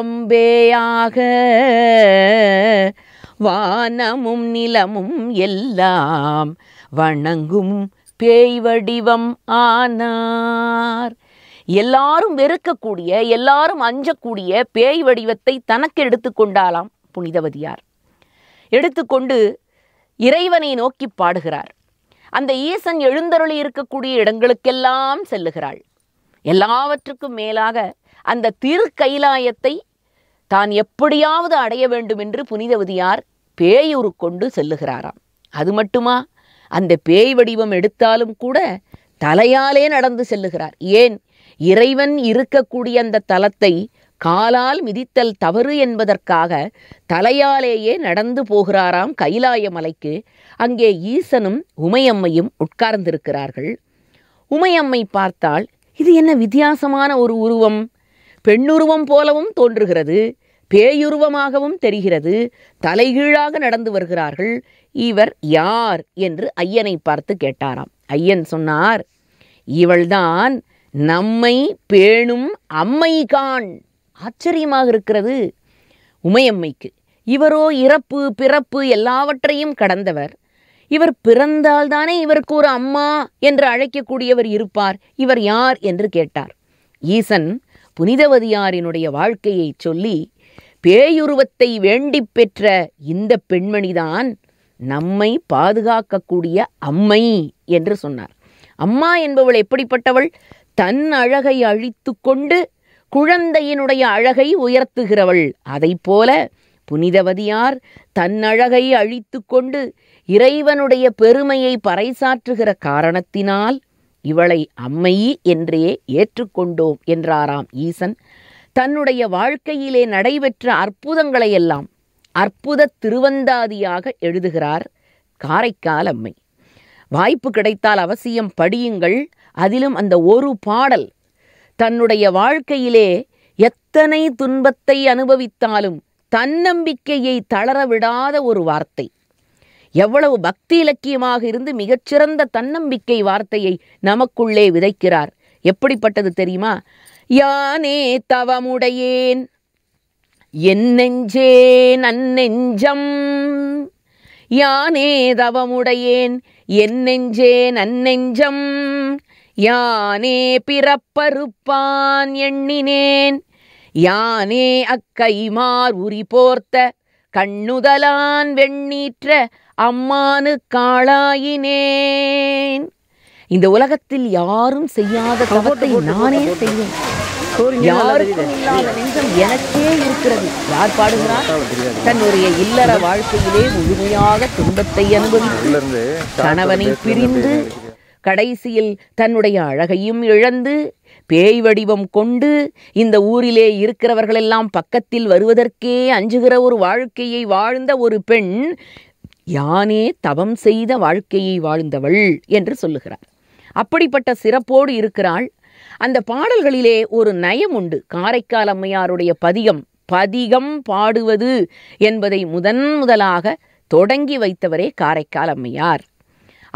வானமும் நிலமும் எல்லாம் வணங்கும் பேய் வடிவம் ஆனார் எல்லாரும் வெறுக்கக்கூடிய எல்லாரும் அஞ்சக்கூடிய பேய் வடிவத்தை தனக்கு எடுத்துக்கொண்டாலாம் புனிதவதியார் எடுத்துக்கொண்டு இறைவனை நோக்கி பாடுகிறார் அந்த ஈசன் எழுந்தருளி இருக்கக்கூடிய இடங்களுக்கெல்லாம் செல்லுகிறாள் எல்லாவற்றுக்கும் மேலாக அந்த திரு கைலாயத்தை தான் எப்படியாவது அடைய வேண்டும் என்று புனிதவதியார் பேயுரு கொண்டு செல்லுகிறாராம் அது மட்டுமா அந்த பேய் வடிவம் எடுத்தாலும் கூட தலையாலே நடந்து செல்லுகிறார் ஏன் இறைவன் இருக்கக்கூடிய அந்த தலத்தை காலால் மிதித்தல் தவறு என்பதற்காக தலையாலேயே நடந்து போகிறாராம் கைலாய மலைக்கு அங்கே ஈசனும் உமையம்மையும் உட்கார்ந்திருக்கிறார்கள் உமையம்மை பார்த்தால் இது என்ன வித்தியாசமான ஒரு உருவம் பெண்ணுருவம் போலவும் தோன்றுகிறது பேயுருவமாகவும் தெரிகிறது தலைகீழாக நடந்து வருகிறார்கள் இவர் யார் என்று ஐயனை பார்த்து கேட்டாராம் ஐயன் சொன்னார் இவள்தான் நம்மை பேணும் அம்மை ஆச்சரியமாக இருக்கிறது உமையம்மைக்கு இவரோ இறப்பு பிறப்பு எல்லாவற்றையும் கடந்தவர் இவர் பிறந்தால்தானே இவருக்கு ஒரு அம்மா என்று அழைக்கக்கூடியவர் இருப்பார் இவர் யார் என்று கேட்டார் ஈசன் புனிதவதியாரினுடைய வாழ்க்கையை சொல்லி பேயுருவத்தை வேண்டி பெற்ற இந்த பெண்மணிதான் நம்மை பாதுகாக்கக்கூடிய அம்மை என்று சொன்னார் அம்மா என்பவள் எப்படிப்பட்டவள் தன் அழகை அழித்து கொண்டு குழந்தையினுடைய அழகை உயர்த்துகிறவள் அதை போல புனிதவதியார் தன் அழகை அழித்து கொண்டு இறைவனுடைய பெருமையை பறைசாற்றுகிற காரணத்தினால் இவளை அம்மையி என்றே ஏற்றுக்கொண்டோம் என்றாராம் ஈசன் தன்னுடைய வாழ்க்கையிலே நடைபெற்ற அற்புதங்களையெல்லாம் அற்புத திருவந்தாதியாக எழுதுகிறார் காரைக்கால் அம்மை வாய்ப்பு கிடைத்தால் அவசியம் படியுங்கள் அதிலும் அந்த ஒரு பாடல் தன்னுடைய வாழ்க்கையிலே எத்தனை துன்பத்தை அனுபவித்தாலும் தன்னம்பிக்கையை தளர விடாத ஒரு வார்த்தை எவ்வளவு பக்தி இலக்கியமாக இருந்து மிகச்சிறந்த தன்னம்பிக்கை வார்த்தையை நமக்குள்ளே விதைக்கிறார் எப்படிப்பட்டது தெரியுமா யானே தவமுடையேன் என் நெஞ்சே நன்னெஞ்சம் யானே தவமுடையேன் என் நெஞ்சே நன்னெஞ்சம் யானே பிறப்பறுப்பான் எண்ணினேன் யானே அக்கைமார் உரி போர்த்த கண்ணுதலான் வெண்ணீற்ற அம்மானு காளாயினேன் இந்த உலகத்தில் யாரும் செய்யாத தவத்தை நானே செய்வேன் யாருக்கும் இல்லாத நெஞ்சம் எனக்கே இருக்கிறது யார் பாடுகிறார் தன்னுடைய இல்லற வாழ்க்கையிலே முழுமையாக துன்பத்தை அனுபவித்து கணவனை பிரிந்து கடைசியில் தன்னுடைய அழகையும் இழந்து பேய் வடிவம் கொண்டு இந்த ஊரிலே இருக்கிறவர்களெல்லாம் பக்கத்தில் வருவதற்கே அஞ்சுகிற ஒரு வாழ்க்கையை வாழ்ந்த ஒரு பெண் யானே தவம் செய்த வாழ்க்கையை வாழ்ந்தவள் என்று சொல்லுகிறார் அப்படிப்பட்ட சிறப்போடு இருக்கிறாள் அந்த பாடல்களிலே ஒரு நயம் உண்டு காரைக்கால் அம்மையாருடைய பதிகம் பதிகம் பாடுவது என்பதை முதன் முதலாக தொடங்கி வைத்தவரே காரைக்கால் அம்மையார்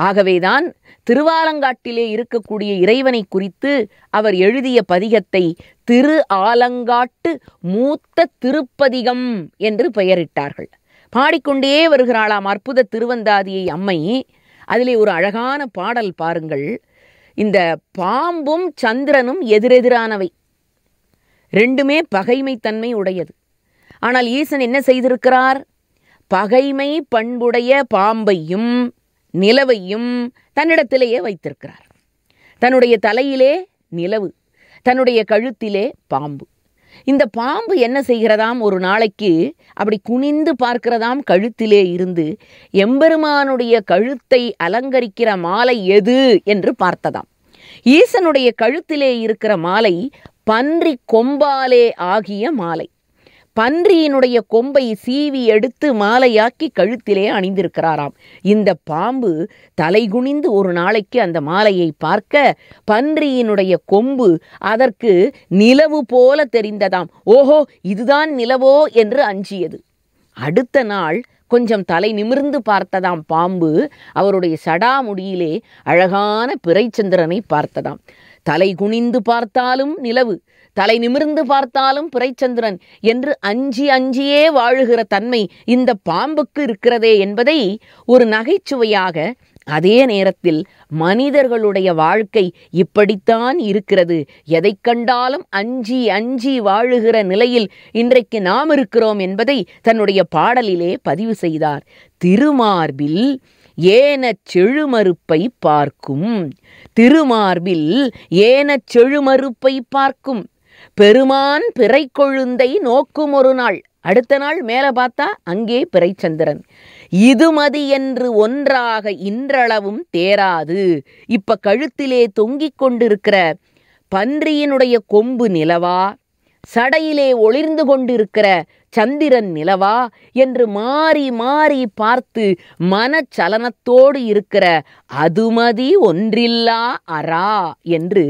ஆகவேதான் திருவாலங்காட்டிலே இருக்கக்கூடிய இறைவனை குறித்து அவர் எழுதிய பதிகத்தை திரு ஆலங்காட்டு மூத்த திருப்பதிகம் என்று பெயரிட்டார்கள் பாடிக்கொண்டே வருகிறாளாம் அற்புத திருவந்தாதியை அம்மை அதிலே ஒரு அழகான பாடல் பாருங்கள் இந்த பாம்பும் சந்திரனும் எதிரெதிரானவை ரெண்டுமே பகைமைத்தன்மை உடையது ஆனால் ஈசன் என்ன செய்திருக்கிறார் பகைமை பண்புடைய பாம்பையும் நிலவையும் தன்னிடத்திலேயே வைத்திருக்கிறார் தன்னுடைய தலையிலே நிலவு தன்னுடைய கழுத்திலே பாம்பு இந்த பாம்பு என்ன செய்கிறதாம் ஒரு நாளைக்கு அப்படி குனிந்து பார்க்கிறதாம் கழுத்திலே இருந்து எம்பெருமானுடைய கழுத்தை அலங்கரிக்கிற மாலை எது என்று பார்த்ததாம் ஈசனுடைய கழுத்திலே இருக்கிற மாலை பன்றி கொம்பாலே ஆகிய மாலை பன்றியினுடைய கொம்பை சீவி எடுத்து மாலையாக்கி கழுத்திலே அணிந்திருக்கிறாராம் இந்த பாம்பு தலைகுனிந்து ஒரு நாளைக்கு அந்த மாலையை பார்க்க பன்றியினுடைய கொம்பு அதற்கு நிலவு போல தெரிந்ததாம் ஓஹோ இதுதான் நிலவோ என்று அஞ்சியது அடுத்த நாள் கொஞ்சம் தலை நிமிர்ந்து பார்த்ததாம் பாம்பு அவருடைய சடாமுடியிலே அழகான பிறைச்சந்திரனை பார்த்ததாம் தலை குனிந்து பார்த்தாலும் நிலவு தலை நிமிர்ந்து பார்த்தாலும் பிறைச்சந்திரன் என்று அஞ்சி அஞ்சியே வாழுகிற தன்மை இந்த பாம்புக்கு இருக்கிறதே என்பதை ஒரு நகைச்சுவையாக அதே நேரத்தில் மனிதர்களுடைய வாழ்க்கை இப்படித்தான் இருக்கிறது எதை கண்டாலும் அஞ்சி அஞ்சி வாழுகிற நிலையில் இன்றைக்கு நாம் இருக்கிறோம் என்பதை தன்னுடைய பாடலிலே பதிவு செய்தார் திருமார்பில் ஏன செழுமறுப்பை பார்க்கும் திருமார்பில் ஏன செழுமறுப்பை பார்க்கும் பெருமான் பிறை கொழுந்தை நோக்கும் ஒரு நாள் அடுத்த நாள் மேலே பார்த்தா அங்கே பிறைச்சந்திரன் இதுமதி என்று ஒன்றாக இன்றளவும் தேராது இப்ப கழுத்திலே தொங்கிக் கொண்டிருக்கிற பன்றியினுடைய கொம்பு நிலவா சடையிலே ஒளிர்ந்து கொண்டிருக்கிற சந்திரன் நிலவா என்று மாறி மாறி பார்த்து மனச்சலனத்தோடு இருக்கிற அதுமதி ஒன்றில்லா அரா என்று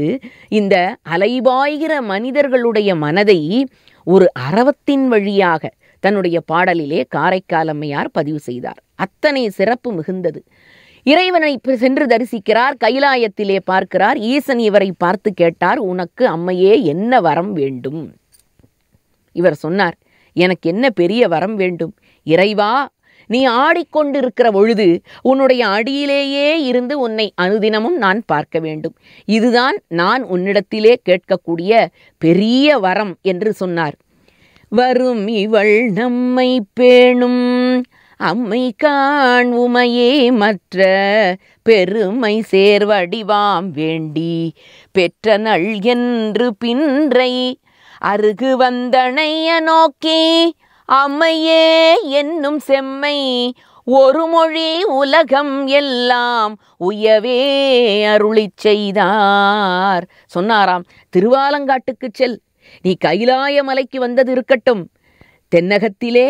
இந்த அலைபாய்கிற மனிதர்களுடைய மனதை ஒரு அறவத்தின் வழியாக தன்னுடைய பாடலிலே காரைக்காலம்மையார் பதிவு செய்தார் அத்தனை சிறப்பு மிகுந்தது இறைவனை சென்று தரிசிக்கிறார் கைலாயத்திலே பார்க்கிறார் ஈசன் இவரை பார்த்து கேட்டார் உனக்கு அம்மையே என்ன வரம் வேண்டும் இவர் சொன்னார் எனக்கு என்ன பெரிய வரம் வேண்டும் இறைவா நீ ஆடிக்கொண்டிருக்கிற பொழுது உன்னுடைய அடியிலேயே இருந்து உன்னை அனுதினமும் நான் பார்க்க வேண்டும் இதுதான் நான் உன்னிடத்திலே கேட்கக்கூடிய பெரிய வரம் என்று சொன்னார் வரும் இவள் நம்மை பேணும் அம்மை காண்வுமையே மற்ற பெருமை சேர்வடிவாம் வேண்டி பெற்ற நள் என்று பின்றை அருகு வந்தனைய நோக்கி அம்மையே என்னும் செம்மை ஒரு மொழி உலகம் எல்லாம் உயவே அருளி செய்தார் சொன்னாராம் திருவாலங்காட்டுக்கு செல் நீ கைலாய மலைக்கு வந்தது இருக்கட்டும் தென்னகத்திலே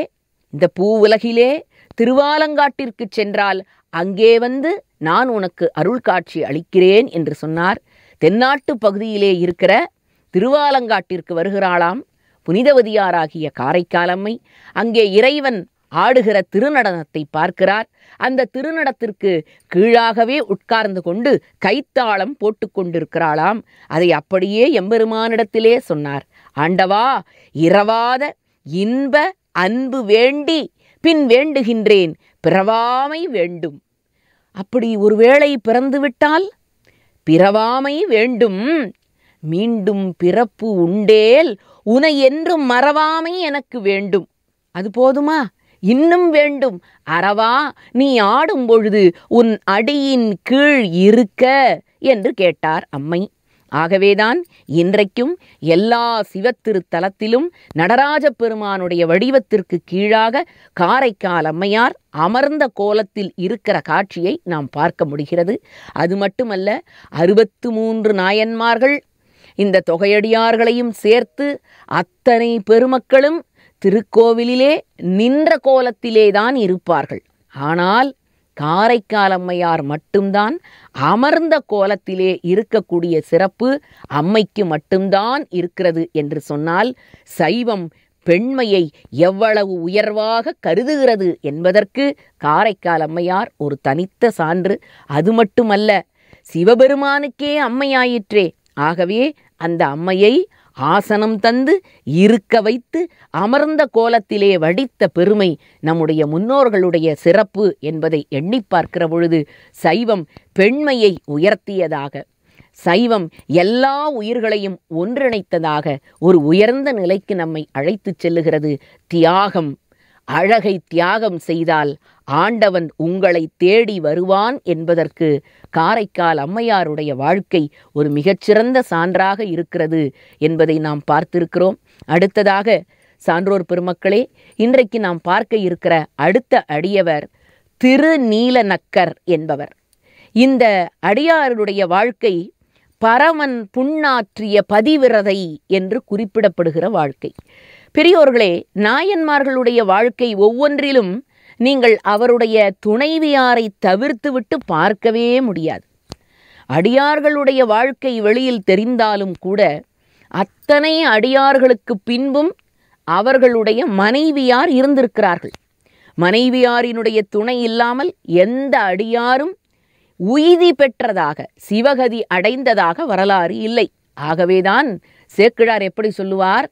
இந்த பூ உலகிலே திருவாலங்காட்டிற்கு சென்றால் அங்கே வந்து நான் உனக்கு அருள் காட்சி அளிக்கிறேன் என்று சொன்னார் தென்னாட்டு பகுதியிலே இருக்கிற திருவாலங்காட்டிற்கு வருகிறாளாம் புனிதவதியாராகிய காரைக்காலம்மை அங்கே இறைவன் ஆடுகிற திருநடனத்தை பார்க்கிறார் அந்த திருநடத்திற்கு கீழாகவே உட்கார்ந்து கொண்டு கைத்தாளம் போட்டு கொண்டிருக்கிறாளாம் அதை அப்படியே எம்பெருமானிடத்திலே சொன்னார் ஆண்டவா இரவாத இன்ப அன்பு வேண்டி பின் வேண்டுகின்றேன் பிறவாமை வேண்டும் அப்படி ஒருவேளை பிறந்துவிட்டால் பிறவாமை வேண்டும் மீண்டும் பிறப்பு உண்டேல் உனை என்றும் மறவாமை எனக்கு வேண்டும் அது போதுமா இன்னும் வேண்டும் அறவா நீ ஆடும் பொழுது உன் அடியின் கீழ் இருக்க என்று கேட்டார் அம்மை ஆகவேதான் இன்றைக்கும் எல்லா சிவத்திருத்தலத்திலும் நடராஜ பெருமானுடைய வடிவத்திற்கு கீழாக காரைக்கால் அம்மையார் அமர்ந்த கோலத்தில் இருக்கிற காட்சியை நாம் பார்க்க முடிகிறது அது மட்டுமல்ல அறுபத்து மூன்று நாயன்மார்கள் இந்த தொகையடியார்களையும் சேர்த்து அத்தனை பெருமக்களும் திருக்கோவிலிலே நின்ற கோலத்திலேதான் இருப்பார்கள் ஆனால் காரைக்கால் அம்மையார் மட்டும்தான் அமர்ந்த கோலத்திலே இருக்கக்கூடிய சிறப்பு அம்மைக்கு மட்டும்தான் இருக்கிறது என்று சொன்னால் சைவம் பெண்மையை எவ்வளவு உயர்வாக கருதுகிறது என்பதற்கு காரைக்கால் அம்மையார் ஒரு தனித்த சான்று அது மட்டுமல்ல சிவபெருமானுக்கே அம்மையாயிற்றே ஆகவே அந்த அம்மையை ஆசனம் தந்து இருக்க வைத்து அமர்ந்த கோலத்திலே வடித்த பெருமை நம்முடைய முன்னோர்களுடைய சிறப்பு என்பதை எண்ணி பார்க்கிற பொழுது சைவம் பெண்மையை உயர்த்தியதாக சைவம் எல்லா உயிர்களையும் ஒன்றிணைத்ததாக ஒரு உயர்ந்த நிலைக்கு நம்மை அழைத்துச் செல்லுகிறது தியாகம் அழகை தியாகம் செய்தால் ஆண்டவன் உங்களை தேடி வருவான் என்பதற்கு காரைக்கால் அம்மையாருடைய வாழ்க்கை ஒரு மிகச்சிறந்த சான்றாக இருக்கிறது என்பதை நாம் பார்த்திருக்கிறோம் அடுத்ததாக சான்றோர் பெருமக்களே இன்றைக்கு நாம் பார்க்க இருக்கிற அடுத்த அடியவர் திருநீலநக்கர் என்பவர் இந்த அடியாருடைய வாழ்க்கை பரமன் புண்ணாற்றிய பதிவிரதை என்று குறிப்பிடப்படுகிற வாழ்க்கை பெரியோர்களே நாயன்மார்களுடைய வாழ்க்கை ஒவ்வொன்றிலும் நீங்கள் அவருடைய துணைவியாரை தவிர்த்துவிட்டு பார்க்கவே முடியாது அடியார்களுடைய வாழ்க்கை வெளியில் தெரிந்தாலும் கூட அத்தனை அடியார்களுக்கு பின்பும் அவர்களுடைய மனைவியார் இருந்திருக்கிறார்கள் மனைவியாரினுடைய துணை இல்லாமல் எந்த அடியாரும் உய்தி பெற்றதாக சிவகதி அடைந்ததாக வரலாறு இல்லை ஆகவேதான் சேக்கிழார் எப்படி சொல்லுவார்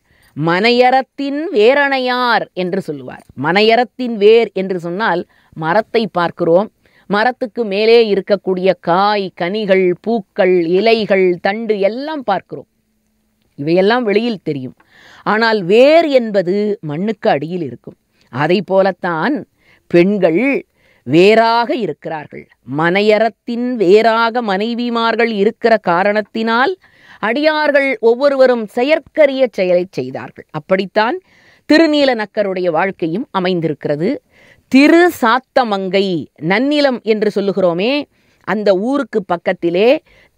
மனையறத்தின் வேரணையார் என்று சொல்லுவார் மனையறத்தின் வேர் என்று சொன்னால் மரத்தை பார்க்கிறோம் மரத்துக்கு மேலே இருக்கக்கூடிய காய் கனிகள் பூக்கள் இலைகள் தண்டு எல்லாம் பார்க்கிறோம் இவையெல்லாம் வெளியில் தெரியும் ஆனால் வேர் என்பது மண்ணுக்கு அடியில் இருக்கும் அதை போலத்தான் பெண்கள் வேறாக இருக்கிறார்கள் மனையறத்தின் வேறாக மனைவிமார்கள் இருக்கிற காரணத்தினால் அடியார்கள் ஒவ்வொருவரும் செயற்கரிய செயலை செய்தார்கள் அப்படித்தான் திருநீல நக்கருடைய வாழ்க்கையும் அமைந்திருக்கிறது திரு சாத்தமங்கை நன்னிலம் என்று சொல்லுகிறோமே அந்த ஊருக்கு பக்கத்திலே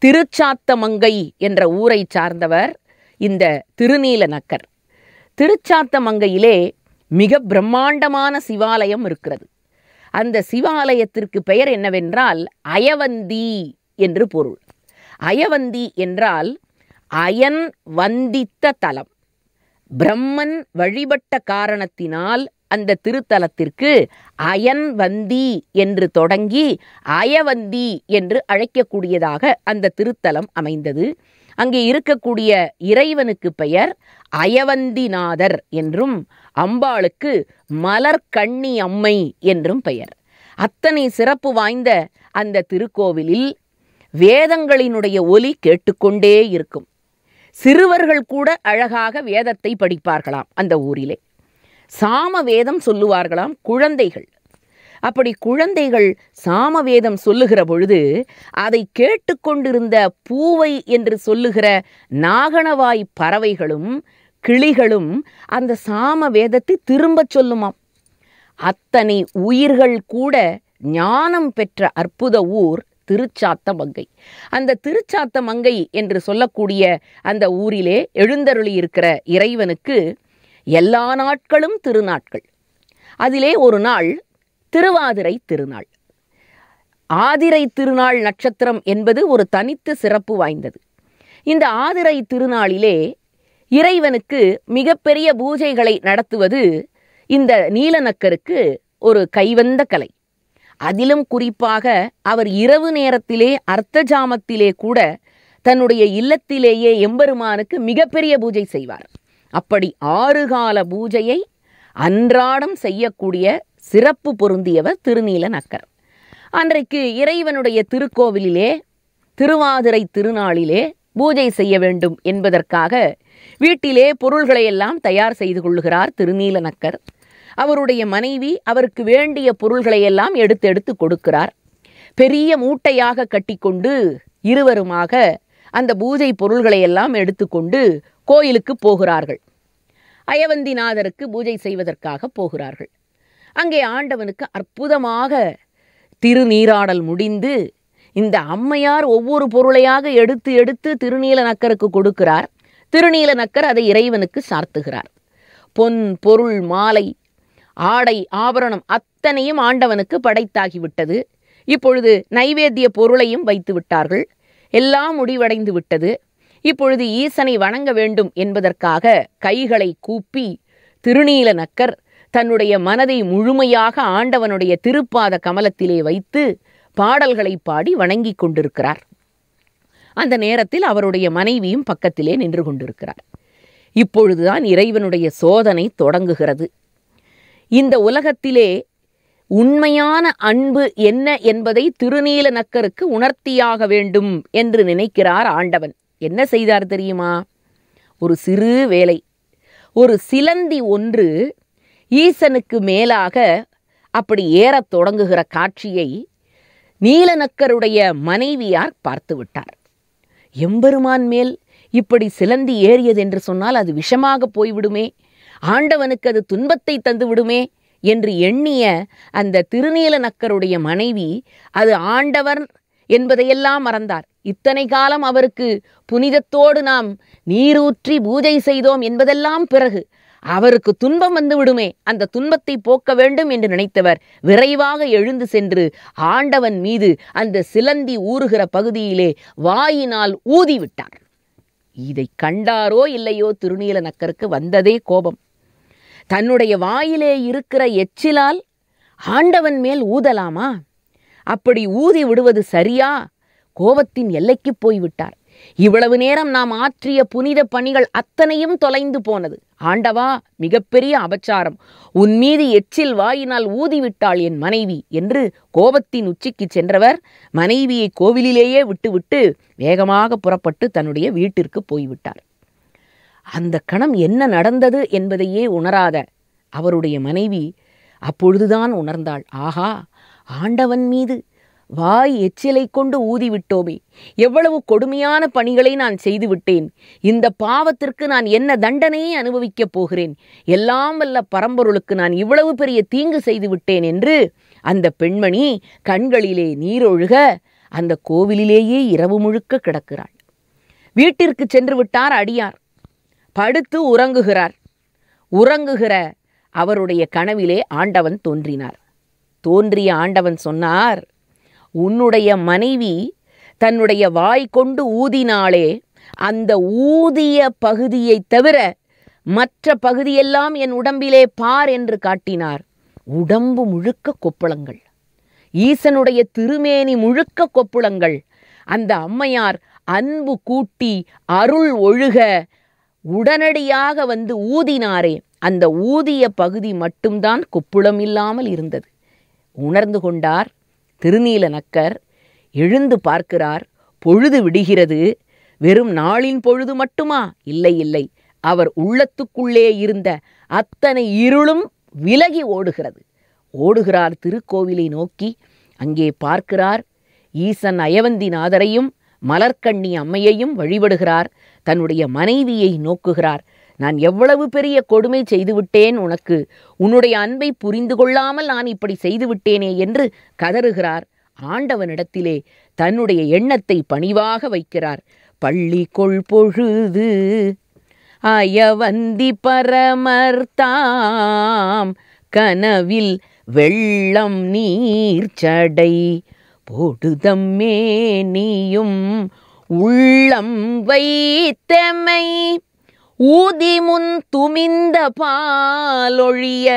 திருச்சாத்தமங்கை என்ற ஊரை சார்ந்தவர் இந்த திருநீல நக்கர் திருச்சாத்தமங்கையிலே மிக பிரம்மாண்டமான சிவாலயம் இருக்கிறது அந்த சிவாலயத்திற்கு பெயர் என்னவென்றால் அயவந்தி என்று பொருள் அயவந்தி என்றால் அயன் வந்தித்த தலம் பிரம்மன் வழிபட்ட காரணத்தினால் அந்த திருத்தலத்திற்கு அயன் வந்தி என்று தொடங்கி அயவந்தி என்று அழைக்கக்கூடியதாக அந்த திருத்தலம் அமைந்தது அங்கே இருக்கக்கூடிய இறைவனுக்கு பெயர் அயவந்திநாதர் என்றும் அம்பாளுக்கு மலர்கண்ணி அம்மை என்றும் பெயர் அத்தனை சிறப்பு வாய்ந்த அந்த திருக்கோவிலில் வேதங்களினுடைய ஒலி கேட்டுக்கொண்டே இருக்கும் சிறுவர்கள் கூட அழகாக வேதத்தை படிப்பார்களாம் அந்த ஊரிலே சாம வேதம் சொல்லுவார்களாம் குழந்தைகள் அப்படி குழந்தைகள் சாமவேதம் சொல்லுகிற பொழுது அதை கேட்டுக்கொண்டிருந்த பூவை என்று சொல்லுகிற நாகனவாய் பறவைகளும் கிளிகளும் அந்த சாம வேதத்தை திரும்பச் சொல்லுமாம் அத்தனை உயிர்கள் கூட ஞானம் பெற்ற அற்புத ஊர் திருச்சாத்த மங்கை அந்த திருச்சாத்த மங்கை என்று சொல்லக்கூடிய அந்த ஊரிலே எழுந்தருளி இருக்கிற இறைவனுக்கு எல்லா நாட்களும் திருநாட்கள் அதிலே ஒரு நாள் திருவாதிரை திருநாள் ஆதிரை திருநாள் நட்சத்திரம் என்பது ஒரு தனித்து சிறப்பு வாய்ந்தது இந்த ஆதிரை திருநாளிலே இறைவனுக்கு மிகப்பெரிய பூஜைகளை நடத்துவது இந்த நீலநக்கருக்கு ஒரு கைவந்த கலை அதிலும் குறிப்பாக அவர் இரவு நேரத்திலே அர்த்த ஜாமத்திலே கூட தன்னுடைய இல்லத்திலேயே எம்பெருமானுக்கு மிகப்பெரிய பூஜை செய்வார் அப்படி ஆறு கால பூஜையை அன்றாடம் செய்யக்கூடிய சிறப்பு பொருந்தியவர் திருநீலன் அக்கர் அன்றைக்கு இறைவனுடைய திருக்கோவிலிலே திருவாதிரை திருநாளிலே பூஜை செய்ய வேண்டும் என்பதற்காக வீட்டிலே பொருள்களை எல்லாம் தயார் செய்து கொள்கிறார் திருநீலநக்கர் அவருடைய மனைவி அவருக்கு வேண்டிய பொருள்களை எல்லாம் எடுத்து எடுத்து கொடுக்கிறார் பெரிய மூட்டையாக கட்டிக்கொண்டு இருவருமாக அந்த பூஜை பொருள்களை எல்லாம் எடுத்துக்கொண்டு கோயிலுக்கு போகிறார்கள் அயவந்திநாதருக்கு பூஜை செய்வதற்காக போகிறார்கள் அங்கே ஆண்டவனுக்கு அற்புதமாக திருநீராடல் முடிந்து இந்த அம்மையார் ஒவ்வொரு பொருளையாக எடுத்து எடுத்து திருநீல நக்கருக்கு கொடுக்கிறார் திருநீல நக்கர் அதை இறைவனுக்கு சார்த்துகிறார் பொன் பொருள் மாலை ஆடை ஆபரணம் அத்தனையும் ஆண்டவனுக்கு படைத்தாகிவிட்டது இப்பொழுது நைவேத்திய பொருளையும் வைத்து விட்டார்கள் எல்லாம் முடிவடைந்து விட்டது இப்பொழுது ஈசனை வணங்க வேண்டும் என்பதற்காக கைகளை கூப்பி திருநீல நக்கர் தன்னுடைய மனதை முழுமையாக ஆண்டவனுடைய திருப்பாத கமலத்திலே வைத்து பாடல்களை பாடி வணங்கி கொண்டிருக்கிறார் அந்த நேரத்தில் அவருடைய மனைவியும் பக்கத்திலே நின்று கொண்டிருக்கிறார் இப்பொழுதுதான் இறைவனுடைய சோதனை தொடங்குகிறது இந்த உலகத்திலே உண்மையான அன்பு என்ன என்பதை திருநீல நக்கருக்கு உணர்த்தியாக வேண்டும் என்று நினைக்கிறார் ஆண்டவன் என்ன செய்தார் தெரியுமா ஒரு சிறு வேலை ஒரு சிலந்தி ஒன்று ஈசனுக்கு மேலாக அப்படி ஏறத் தொடங்குகிற காட்சியை நீலநக்கருடைய மனைவியார் பார்த்து விட்டார் எம்பெருமான் மேல் இப்படி சிலந்தி ஏறியது என்று சொன்னால் அது விஷமாக போய்விடுமே ஆண்டவனுக்கு அது துன்பத்தை தந்து விடுமே என்று எண்ணிய அந்த திருநீல நக்கருடைய மனைவி அது ஆண்டவர் என்பதையெல்லாம் மறந்தார் இத்தனை காலம் அவருக்கு புனிதத்தோடு நாம் நீரூற்றி பூஜை செய்தோம் என்பதெல்லாம் பிறகு அவருக்கு துன்பம் வந்து விடுமே அந்த துன்பத்தை போக்க வேண்டும் என்று நினைத்தவர் விரைவாக எழுந்து சென்று ஆண்டவன் மீது அந்த சிலந்தி ஊறுகிற பகுதியிலே வாயினால் ஊதிவிட்டார் இதை கண்டாரோ இல்லையோ திருநீல நக்கருக்கு வந்ததே கோபம் தன்னுடைய வாயிலே இருக்கிற எச்சிலால் ஆண்டவன் மேல் ஊதலாமா அப்படி ஊதி விடுவது சரியா கோபத்தின் எல்லைக்கு போய்விட்டார் இவ்வளவு நேரம் நாம் ஆற்றிய புனித பணிகள் அத்தனையும் தொலைந்து போனது ஆண்டவா மிகப்பெரிய அபச்சாரம் உன் மீது எச்சில் வாயினால் ஊதிவிட்டாள் என் மனைவி என்று கோபத்தின் உச்சிக்கு சென்றவர் மனைவியை கோவிலிலேயே விட்டுவிட்டு வேகமாக புறப்பட்டு தன்னுடைய வீட்டிற்கு போய்விட்டார் அந்த கணம் என்ன நடந்தது என்பதையே உணராத அவருடைய மனைவி அப்பொழுதுதான் உணர்ந்தாள் ஆஹா ஆண்டவன் மீது வாய் எச்சிலை கொண்டு ஊதிவிட்டோமே எவ்வளவு கொடுமையான பணிகளை நான் செய்துவிட்டேன் இந்த பாவத்திற்கு நான் என்ன தண்டனையை அனுபவிக்கப் போகிறேன் எல்லாம் வல்ல பரம்பொருளுக்கு நான் இவ்வளவு பெரிய தீங்கு செய்துவிட்டேன் என்று அந்த பெண்மணி கண்களிலே நீரொழுக அந்த கோவிலிலேயே இரவு முழுக்க கிடக்கிறாள் வீட்டிற்கு சென்று விட்டார் அடியார் படுத்து உறங்குகிறார் உறங்குகிற அவருடைய கனவிலே ஆண்டவன் தோன்றினார் தோன்றிய ஆண்டவன் சொன்னார் உன்னுடைய மனைவி தன்னுடைய வாய் கொண்டு ஊதினாலே அந்த ஊதிய பகுதியை தவிர மற்ற பகுதியெல்லாம் என் உடம்பிலே பார் என்று காட்டினார் உடம்பு முழுக்க கொப்புளங்கள் ஈசனுடைய திருமேனி முழுக்க கொப்புளங்கள் அந்த அம்மையார் அன்பு கூட்டி அருள் ஒழுக உடனடியாக வந்து ஊதினாரே அந்த ஊதிய பகுதி மட்டும்தான் கொப்புளம் இல்லாமல் இருந்தது உணர்ந்து கொண்டார் திருநீல நக்கர் எழுந்து பார்க்கிறார் பொழுது விடுகிறது வெறும் நாளின் பொழுது மட்டுமா இல்லை இல்லை அவர் உள்ளத்துக்குள்ளே இருந்த அத்தனை இருளும் விலகி ஓடுகிறது ஓடுகிறார் திருக்கோவிலை நோக்கி அங்கே பார்க்கிறார் ஈசன் அயவந்திநாதரையும் மலர்கண்ணி அம்மையையும் வழிபடுகிறார் தன்னுடைய மனைவியை நோக்குகிறார் நான் எவ்வளவு பெரிய கொடுமை செய்துவிட்டேன் உனக்கு உன்னுடைய அன்பை புரிந்து கொள்ளாமல் நான் இப்படி செய்துவிட்டேனே என்று கதறுகிறார் ஆண்டவனிடத்திலே தன்னுடைய எண்ணத்தை பணிவாக வைக்கிறார் பள்ளி கொள் பொழுது அயவந்தி பரமர்த்தாம் கனவில் வெள்ளம் நீர்ச்சடை நீயும் உள்ளம் வைத்தமை முன் துமிந்த பாலொழிய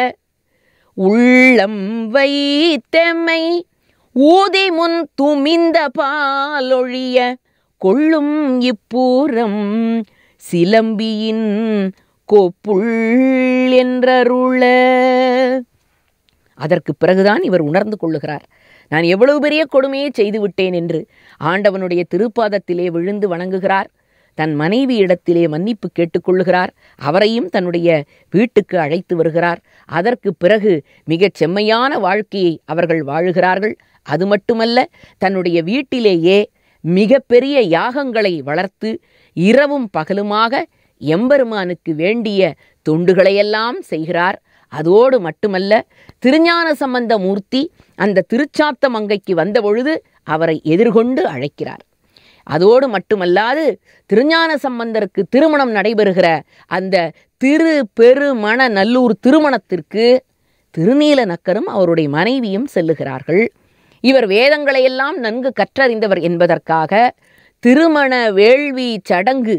உள்ளம் வைத்தமை முன் துமிந்த பாலொழிய கொள்ளும் இப்பூரம் சிலம்பியின் கோப்புள் என்றருள அதற்கு பிறகுதான் இவர் உணர்ந்து கொள்ளுகிறார் நான் எவ்வளவு பெரிய கொடுமையை செய்து விட்டேன் என்று ஆண்டவனுடைய திருப்பாதத்திலே விழுந்து வணங்குகிறார் தன் மனைவி இடத்திலே மன்னிப்பு கேட்டுக்கொள்ளுகிறார் அவரையும் தன்னுடைய வீட்டுக்கு அழைத்து வருகிறார் அதற்கு பிறகு மிகச் செம்மையான வாழ்க்கையை அவர்கள் வாழுகிறார்கள் அது மட்டுமல்ல தன்னுடைய வீட்டிலேயே மிகப்பெரிய யாகங்களை வளர்த்து இரவும் பகலுமாக எம்பெருமானுக்கு வேண்டிய தொண்டுகளையெல்லாம் செய்கிறார் அதோடு மட்டுமல்ல திருஞான சம்பந்த மூர்த்தி அந்த திருச்சாத்த மங்கைக்கு வந்தபொழுது அவரை எதிர்கொண்டு அழைக்கிறார் அதோடு மட்டுமல்லாது திருஞான சம்பந்தருக்கு திருமணம் நடைபெறுகிற அந்த திரு பெருமண நல்லூர் திருமணத்திற்கு திருநீல நக்கரும் அவருடைய மனைவியும் செல்லுகிறார்கள் இவர் வேதங்களையெல்லாம் நன்கு கற்றறிந்தவர் என்பதற்காக திருமண வேள்வி சடங்கு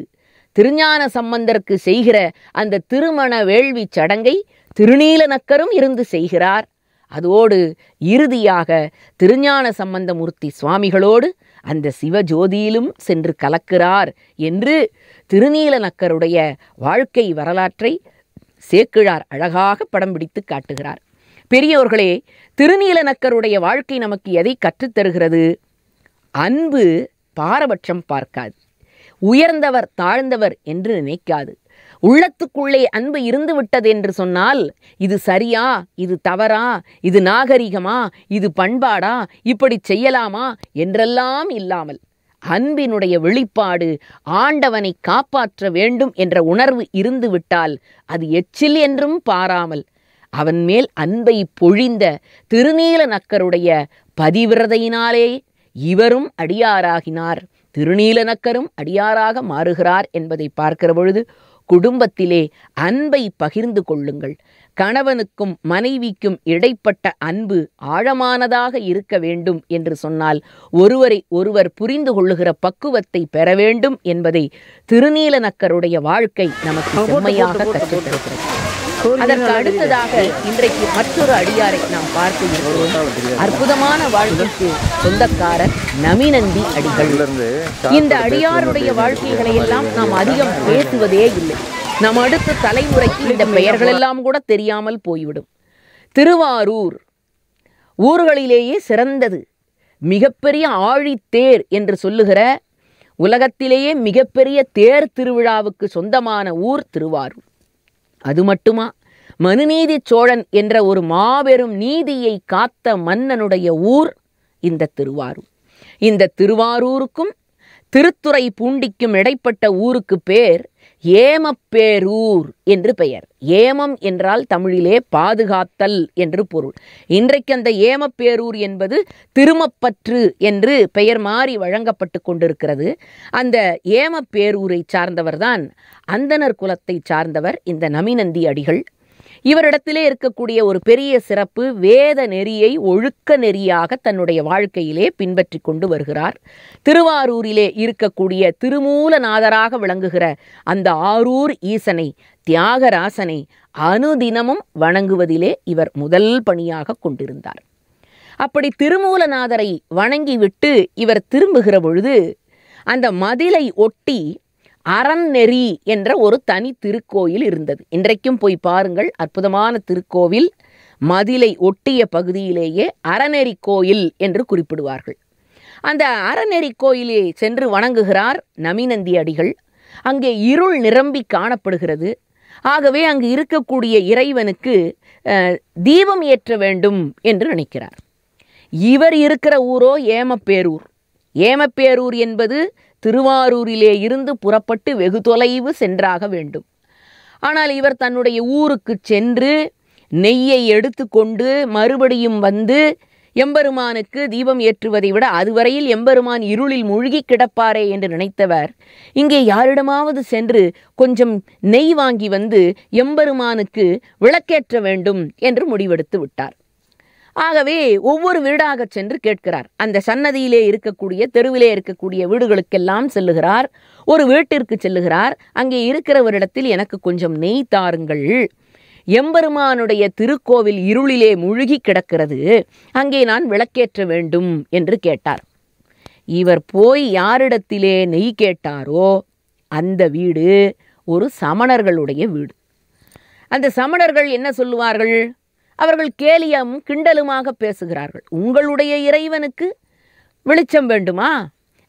திருஞான சம்பந்தருக்கு செய்கிற அந்த திருமண வேள்வி சடங்கை திருநீல நக்கரும் இருந்து செய்கிறார் அதோடு இறுதியாக திருஞான சம்பந்தமூர்த்தி சுவாமிகளோடு அந்த சிவஜோதியிலும் சென்று கலக்கிறார் என்று திருநீல நக்கருடைய வாழ்க்கை வரலாற்றை சேக்கிழார் அழகாக படம் பிடித்து காட்டுகிறார் பெரியோர்களே திருநீல நக்கருடைய வாழ்க்கை நமக்கு எதை கற்றுத்தருகிறது அன்பு பாரபட்சம் பார்க்காது உயர்ந்தவர் தாழ்ந்தவர் என்று நினைக்காது உள்ளத்துக்குள்ளே அன்பு இருந்து விட்டது என்று சொன்னால் இது சரியா இது தவறா இது நாகரிகமா இது பண்பாடா இப்படி செய்யலாமா என்றெல்லாம் இல்லாமல் அன்பினுடைய வெளிப்பாடு ஆண்டவனை காப்பாற்ற வேண்டும் என்ற உணர்வு இருந்துவிட்டால் அது எச்சில் என்றும் பாராமல் அவன் மேல் அன்பை பொழிந்த திருநீல நக்கருடைய பதிவிரதையினாலே இவரும் அடியாராகினார் திருநீலநக்கரும் அடியாராக மாறுகிறார் என்பதை பார்க்கிற பொழுது குடும்பத்திலே அன்பை பகிர்ந்து கொள்ளுங்கள் கணவனுக்கும் மனைவிக்கும் இடைப்பட்ட அன்பு ஆழமானதாக இருக்க வேண்டும் என்று சொன்னால் ஒருவரை ஒருவர் புரிந்து கொள்ளுகிற பக்குவத்தை பெற வேண்டும் என்பதை திருநீலநக்கருடைய வாழ்க்கை நமக்கு செம்மையாக கற்றுத்தருகிறது அதற்கு அடுத்ததாக இன்றைக்கு மற்றொரு அடியாரை நாம் பார்க்க இருக்கிறோம் அற்புதமான வாழ்க்கைக்கு சொந்தக்காரர் நமிநந்தி அடிகள் இந்த அடியாருடைய வாழ்க்கைகளை எல்லாம் நாம் அதிகம் பேசுவதே இல்லை நம் அடுத்த தலைமுறைக்கு இந்த பெயர்கள் எல்லாம் கூட தெரியாமல் போய்விடும் திருவாரூர் ஊர்களிலேயே சிறந்தது மிகப்பெரிய ஆழித்தேர் என்று சொல்லுகிற உலகத்திலேயே மிகப்பெரிய தேர் திருவிழாவுக்கு சொந்தமான ஊர் திருவாரூர் அது மட்டுமா மனுநீதி சோழன் என்ற ஒரு மாபெரும் நீதியை காத்த மன்னனுடைய ஊர் இந்த திருவாரூர் இந்த திருவாரூருக்கும் திருத்துறை பூண்டிக்கும் இடைப்பட்ட ஊருக்கு பேர் ஏமப்பேரூர் என்று பெயர் ஏமம் என்றால் தமிழிலே பாதுகாத்தல் என்று பொருள் இன்றைக்கு அந்த ஏமப்பேரூர் என்பது திருமப்பற்று என்று பெயர் மாறி வழங்கப்பட்டு கொண்டிருக்கிறது அந்த ஏமப்பேரூரை சார்ந்தவர்தான் அந்தனர் குலத்தை சார்ந்தவர் இந்த நமிநந்தி அடிகள் இவரிடத்திலே இருக்கக்கூடிய ஒரு பெரிய சிறப்பு வேத நெறியை ஒழுக்க நெறியாக தன்னுடைய வாழ்க்கையிலே பின்பற்றி கொண்டு வருகிறார் திருவாரூரிலே இருக்கக்கூடிய திருமூலநாதராக விளங்குகிற அந்த ஆரூர் ஈசனை தியாகராசனை அனுதினமும் வணங்குவதிலே இவர் முதல் பணியாக கொண்டிருந்தார் அப்படி திருமூலநாதரை வணங்கிவிட்டு இவர் திரும்புகிற பொழுது அந்த மதிலை ஒட்டி அறநெறி என்ற ஒரு தனி திருக்கோயில் இருந்தது இன்றைக்கும் போய் பாருங்கள் அற்புதமான திருக்கோவில் மதிலை ஒட்டிய பகுதியிலேயே அறநெறி கோயில் என்று குறிப்பிடுவார்கள் அந்த அறநெறி கோயிலே சென்று வணங்குகிறார் நமிநந்தி அடிகள் அங்கே இருள் நிரம்பி காணப்படுகிறது ஆகவே அங்கு இருக்கக்கூடிய இறைவனுக்கு தீபம் ஏற்ற வேண்டும் என்று நினைக்கிறார் இவர் இருக்கிற ஊரோ ஏமப்பேரூர் ஏமப்பேரூர் என்பது திருவாரூரிலே இருந்து புறப்பட்டு வெகு தொலைவு சென்றாக வேண்டும் ஆனால் இவர் தன்னுடைய ஊருக்கு சென்று நெய்யை எடுத்துக்கொண்டு மறுபடியும் வந்து எம்பெருமானுக்கு தீபம் ஏற்றுவதை விட அதுவரையில் எம்பெருமான் இருளில் மூழ்கி கிடப்பாரே என்று நினைத்தவர் இங்கே யாரிடமாவது சென்று கொஞ்சம் நெய் வாங்கி வந்து எம்பெருமானுக்கு விளக்கேற்ற வேண்டும் என்று முடிவெடுத்து விட்டார் ஆகவே ஒவ்வொரு வீடாக சென்று கேட்கிறார் அந்த சன்னதியிலே இருக்கக்கூடிய தெருவிலே இருக்கக்கூடிய வீடுகளுக்கெல்லாம் செல்லுகிறார் ஒரு வீட்டிற்கு செல்லுகிறார் அங்கே இருக்கிறவரிடத்தில் எனக்கு கொஞ்சம் நெய் தாருங்கள் எம்பெருமானுடைய திருக்கோவில் இருளிலே முழுகி கிடக்கிறது அங்கே நான் விளக்கேற்ற வேண்டும் என்று கேட்டார் இவர் போய் யாரிடத்திலே நெய் கேட்டாரோ அந்த வீடு ஒரு சமணர்களுடைய வீடு அந்த சமணர்கள் என்ன சொல்லுவார்கள் அவர்கள் கேலியமும் கிண்டலுமாக பேசுகிறார்கள் உங்களுடைய இறைவனுக்கு வெளிச்சம் வேண்டுமா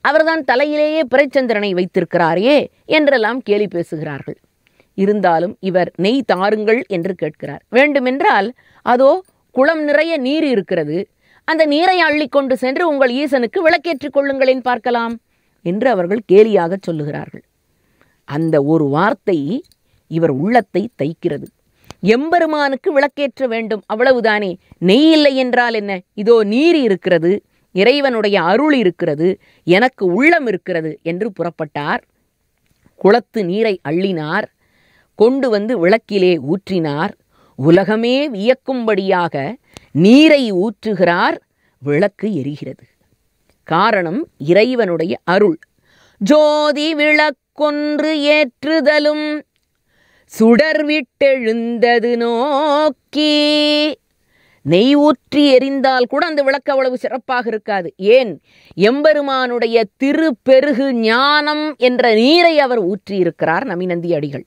அவர்தான் தலையிலேயே பிறைச்சந்திரனை வைத்திருக்கிறாரே என்றெல்லாம் கேலி பேசுகிறார்கள் இருந்தாலும் இவர் நெய் தாருங்கள் என்று கேட்கிறார் வேண்டுமென்றால் அதோ குளம் நிறைய நீர் இருக்கிறது அந்த நீரை அள்ளிக்கொண்டு சென்று உங்கள் ஈசனுக்கு விளக்கேற்றிக் கொள்ளுங்களேன் பார்க்கலாம் என்று அவர்கள் கேலியாக சொல்லுகிறார்கள் அந்த ஒரு வார்த்தை இவர் உள்ளத்தை தைக்கிறது எம்பெருமானுக்கு விளக்கேற்ற வேண்டும் அவ்வளவுதானே நெய் இல்லை என்றால் என்ன இதோ நீர் இருக்கிறது இறைவனுடைய அருள் இருக்கிறது எனக்கு உள்ளம் இருக்கிறது என்று புறப்பட்டார் குளத்து நீரை அள்ளினார் கொண்டு வந்து விளக்கிலே ஊற்றினார் உலகமே வியக்கும்படியாக நீரை ஊற்றுகிறார் விளக்கு எரிகிறது காரணம் இறைவனுடைய அருள் ஜோதி விளக்கொன்று ஏற்றுதலும் சுடர் விட்டெழுந்தது நோக்கி நெய் ஊற்றி எரிந்தால் கூட அந்த விளக்கு அவ்வளவு சிறப்பாக இருக்காது ஏன் எம்பெருமானுடைய திரு பெருகு ஞானம் என்ற நீரை அவர் ஊற்றியிருக்கிறார் நமிநந்தி அடிகள்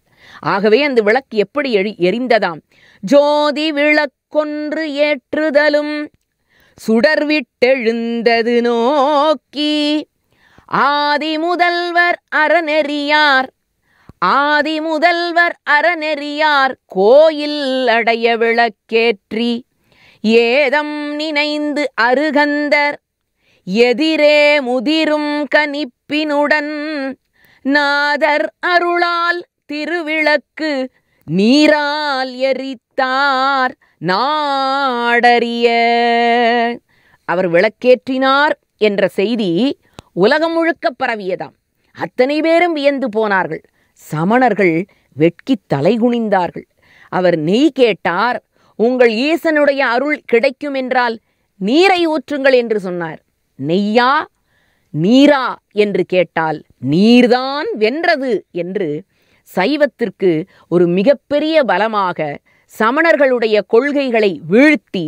ஆகவே அந்த விளக்கு எப்படி எரி எரிந்ததாம் ஜோதி விளக்கொன்று ஏற்றுதலும் சுடர் விட்டெழுந்தது நோக்கி ஆதி முதல்வர் அறநெறியார் ஆதி முதல்வர் அறநெறியார் கோயில் அடைய விளக்கேற்றி ஏதம் நினைந்து அருகந்தர் எதிரே முதிரும் கனிப்பினுடன் நாதர் அருளால் திருவிளக்கு நீரால் எரித்தார் நாடறிய அவர் விளக்கேற்றினார் என்ற செய்தி உலகம் முழுக்க பரவியதாம் அத்தனை பேரும் வியந்து போனார்கள் சமணர்கள் வெட்கி தலைகுனிந்தார்கள் அவர் நெய் கேட்டார் உங்கள் ஈசனுடைய அருள் கிடைக்கும் என்றால் நீரை ஊற்றுங்கள் என்று சொன்னார் நெய்யா நீரா என்று கேட்டால் நீர்தான் வென்றது என்று சைவத்திற்கு ஒரு மிகப்பெரிய பலமாக சமணர்களுடைய கொள்கைகளை வீழ்த்தி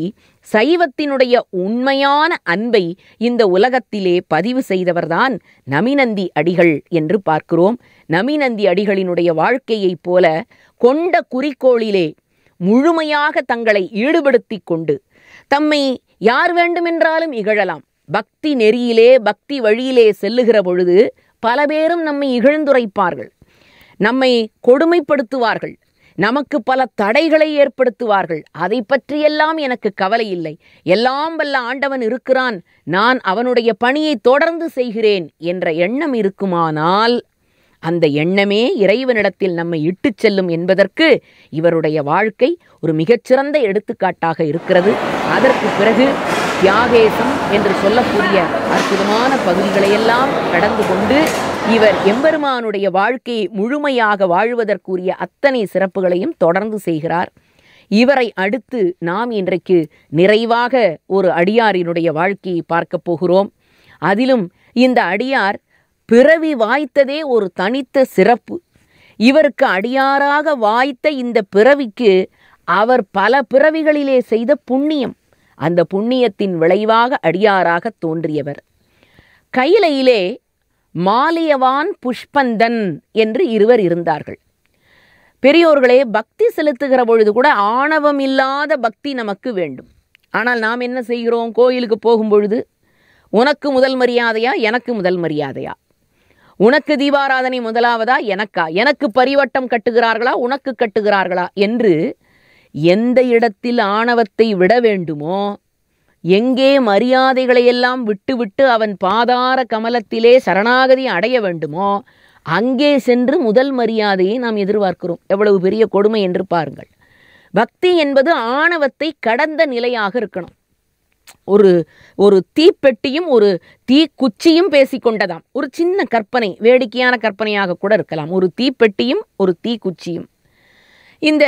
சைவத்தினுடைய உண்மையான அன்பை இந்த உலகத்திலே பதிவு செய்தவர்தான் நமிநந்தி அடிகள் என்று பார்க்கிறோம் நமிநந்தி அடிகளினுடைய வாழ்க்கையைப் போல கொண்ட குறிக்கோளிலே முழுமையாக தங்களை ஈடுபடுத்தி கொண்டு தம்மை யார் வேண்டுமென்றாலும் இகழலாம் பக்தி நெறியிலே பக்தி வழியிலே செல்லுகிற பொழுது பல பேரும் நம்மை இகழ்ந்துரைப்பார்கள் நம்மை கொடுமைப்படுத்துவார்கள் நமக்கு பல தடைகளை ஏற்படுத்துவார்கள் அதை பற்றியெல்லாம் எனக்கு கவலை இல்லை எல்லாம் வல்ல ஆண்டவன் இருக்கிறான் நான் அவனுடைய பணியை தொடர்ந்து செய்கிறேன் என்ற எண்ணம் இருக்குமானால் அந்த எண்ணமே இறைவனிடத்தில் நம்மை இட்டு செல்லும் என்பதற்கு இவருடைய வாழ்க்கை ஒரு மிகச்சிறந்த எடுத்துக்காட்டாக இருக்கிறது அதற்கு பிறகு தியாகேசம் என்று சொல்லக்கூடிய அற்புதமான பகுதிகளையெல்லாம் கடந்து கொண்டு இவர் எம்பெருமானுடைய வாழ்க்கையை முழுமையாக வாழ்வதற்குரிய அத்தனை சிறப்புகளையும் தொடர்ந்து செய்கிறார் இவரை அடுத்து நாம் இன்றைக்கு நிறைவாக ஒரு அடியாரினுடைய வாழ்க்கையை பார்க்கப் போகிறோம் அதிலும் இந்த அடியார் பிறவி வாய்த்ததே ஒரு தனித்த சிறப்பு இவருக்கு அடியாராக வாய்த்த இந்த பிறவிக்கு அவர் பல பிறவிகளிலே செய்த புண்ணியம் அந்த புண்ணியத்தின் விளைவாக அடியாராக தோன்றியவர் கைலையிலே மாலியவான் புஷ்பந்தன் என்று இருவர் இருந்தார்கள் பெரியோர்களே பக்தி செலுத்துகிற பொழுது கூட ஆணவம் இல்லாத பக்தி நமக்கு வேண்டும் ஆனால் நாம் என்ன செய்கிறோம் கோயிலுக்கு போகும் பொழுது உனக்கு முதல் மரியாதையா எனக்கு முதல் மரியாதையா உனக்கு தீபாராதனை முதலாவதா எனக்கா எனக்கு பரிவட்டம் கட்டுகிறார்களா உனக்கு கட்டுகிறார்களா என்று எந்த இடத்தில் ஆணவத்தை விட வேண்டுமோ எங்கே மரியாதைகளையெல்லாம் விட்டுவிட்டு அவன் பாதார கமலத்திலே சரணாகதி அடைய வேண்டுமோ அங்கே சென்று முதல் மரியாதையை நாம் எதிர்பார்க்கிறோம் எவ்வளவு பெரிய கொடுமை என்று பாருங்கள் பக்தி என்பது ஆணவத்தை கடந்த நிலையாக இருக்கணும் ஒரு ஒரு தீப்பெட்டியும் ஒரு தீக்குச்சியும் பேசிக்கொண்டதாம் ஒரு சின்ன கற்பனை வேடிக்கையான கற்பனையாக கூட இருக்கலாம் ஒரு தீப்பெட்டியும் ஒரு தீக்குச்சியும் இந்த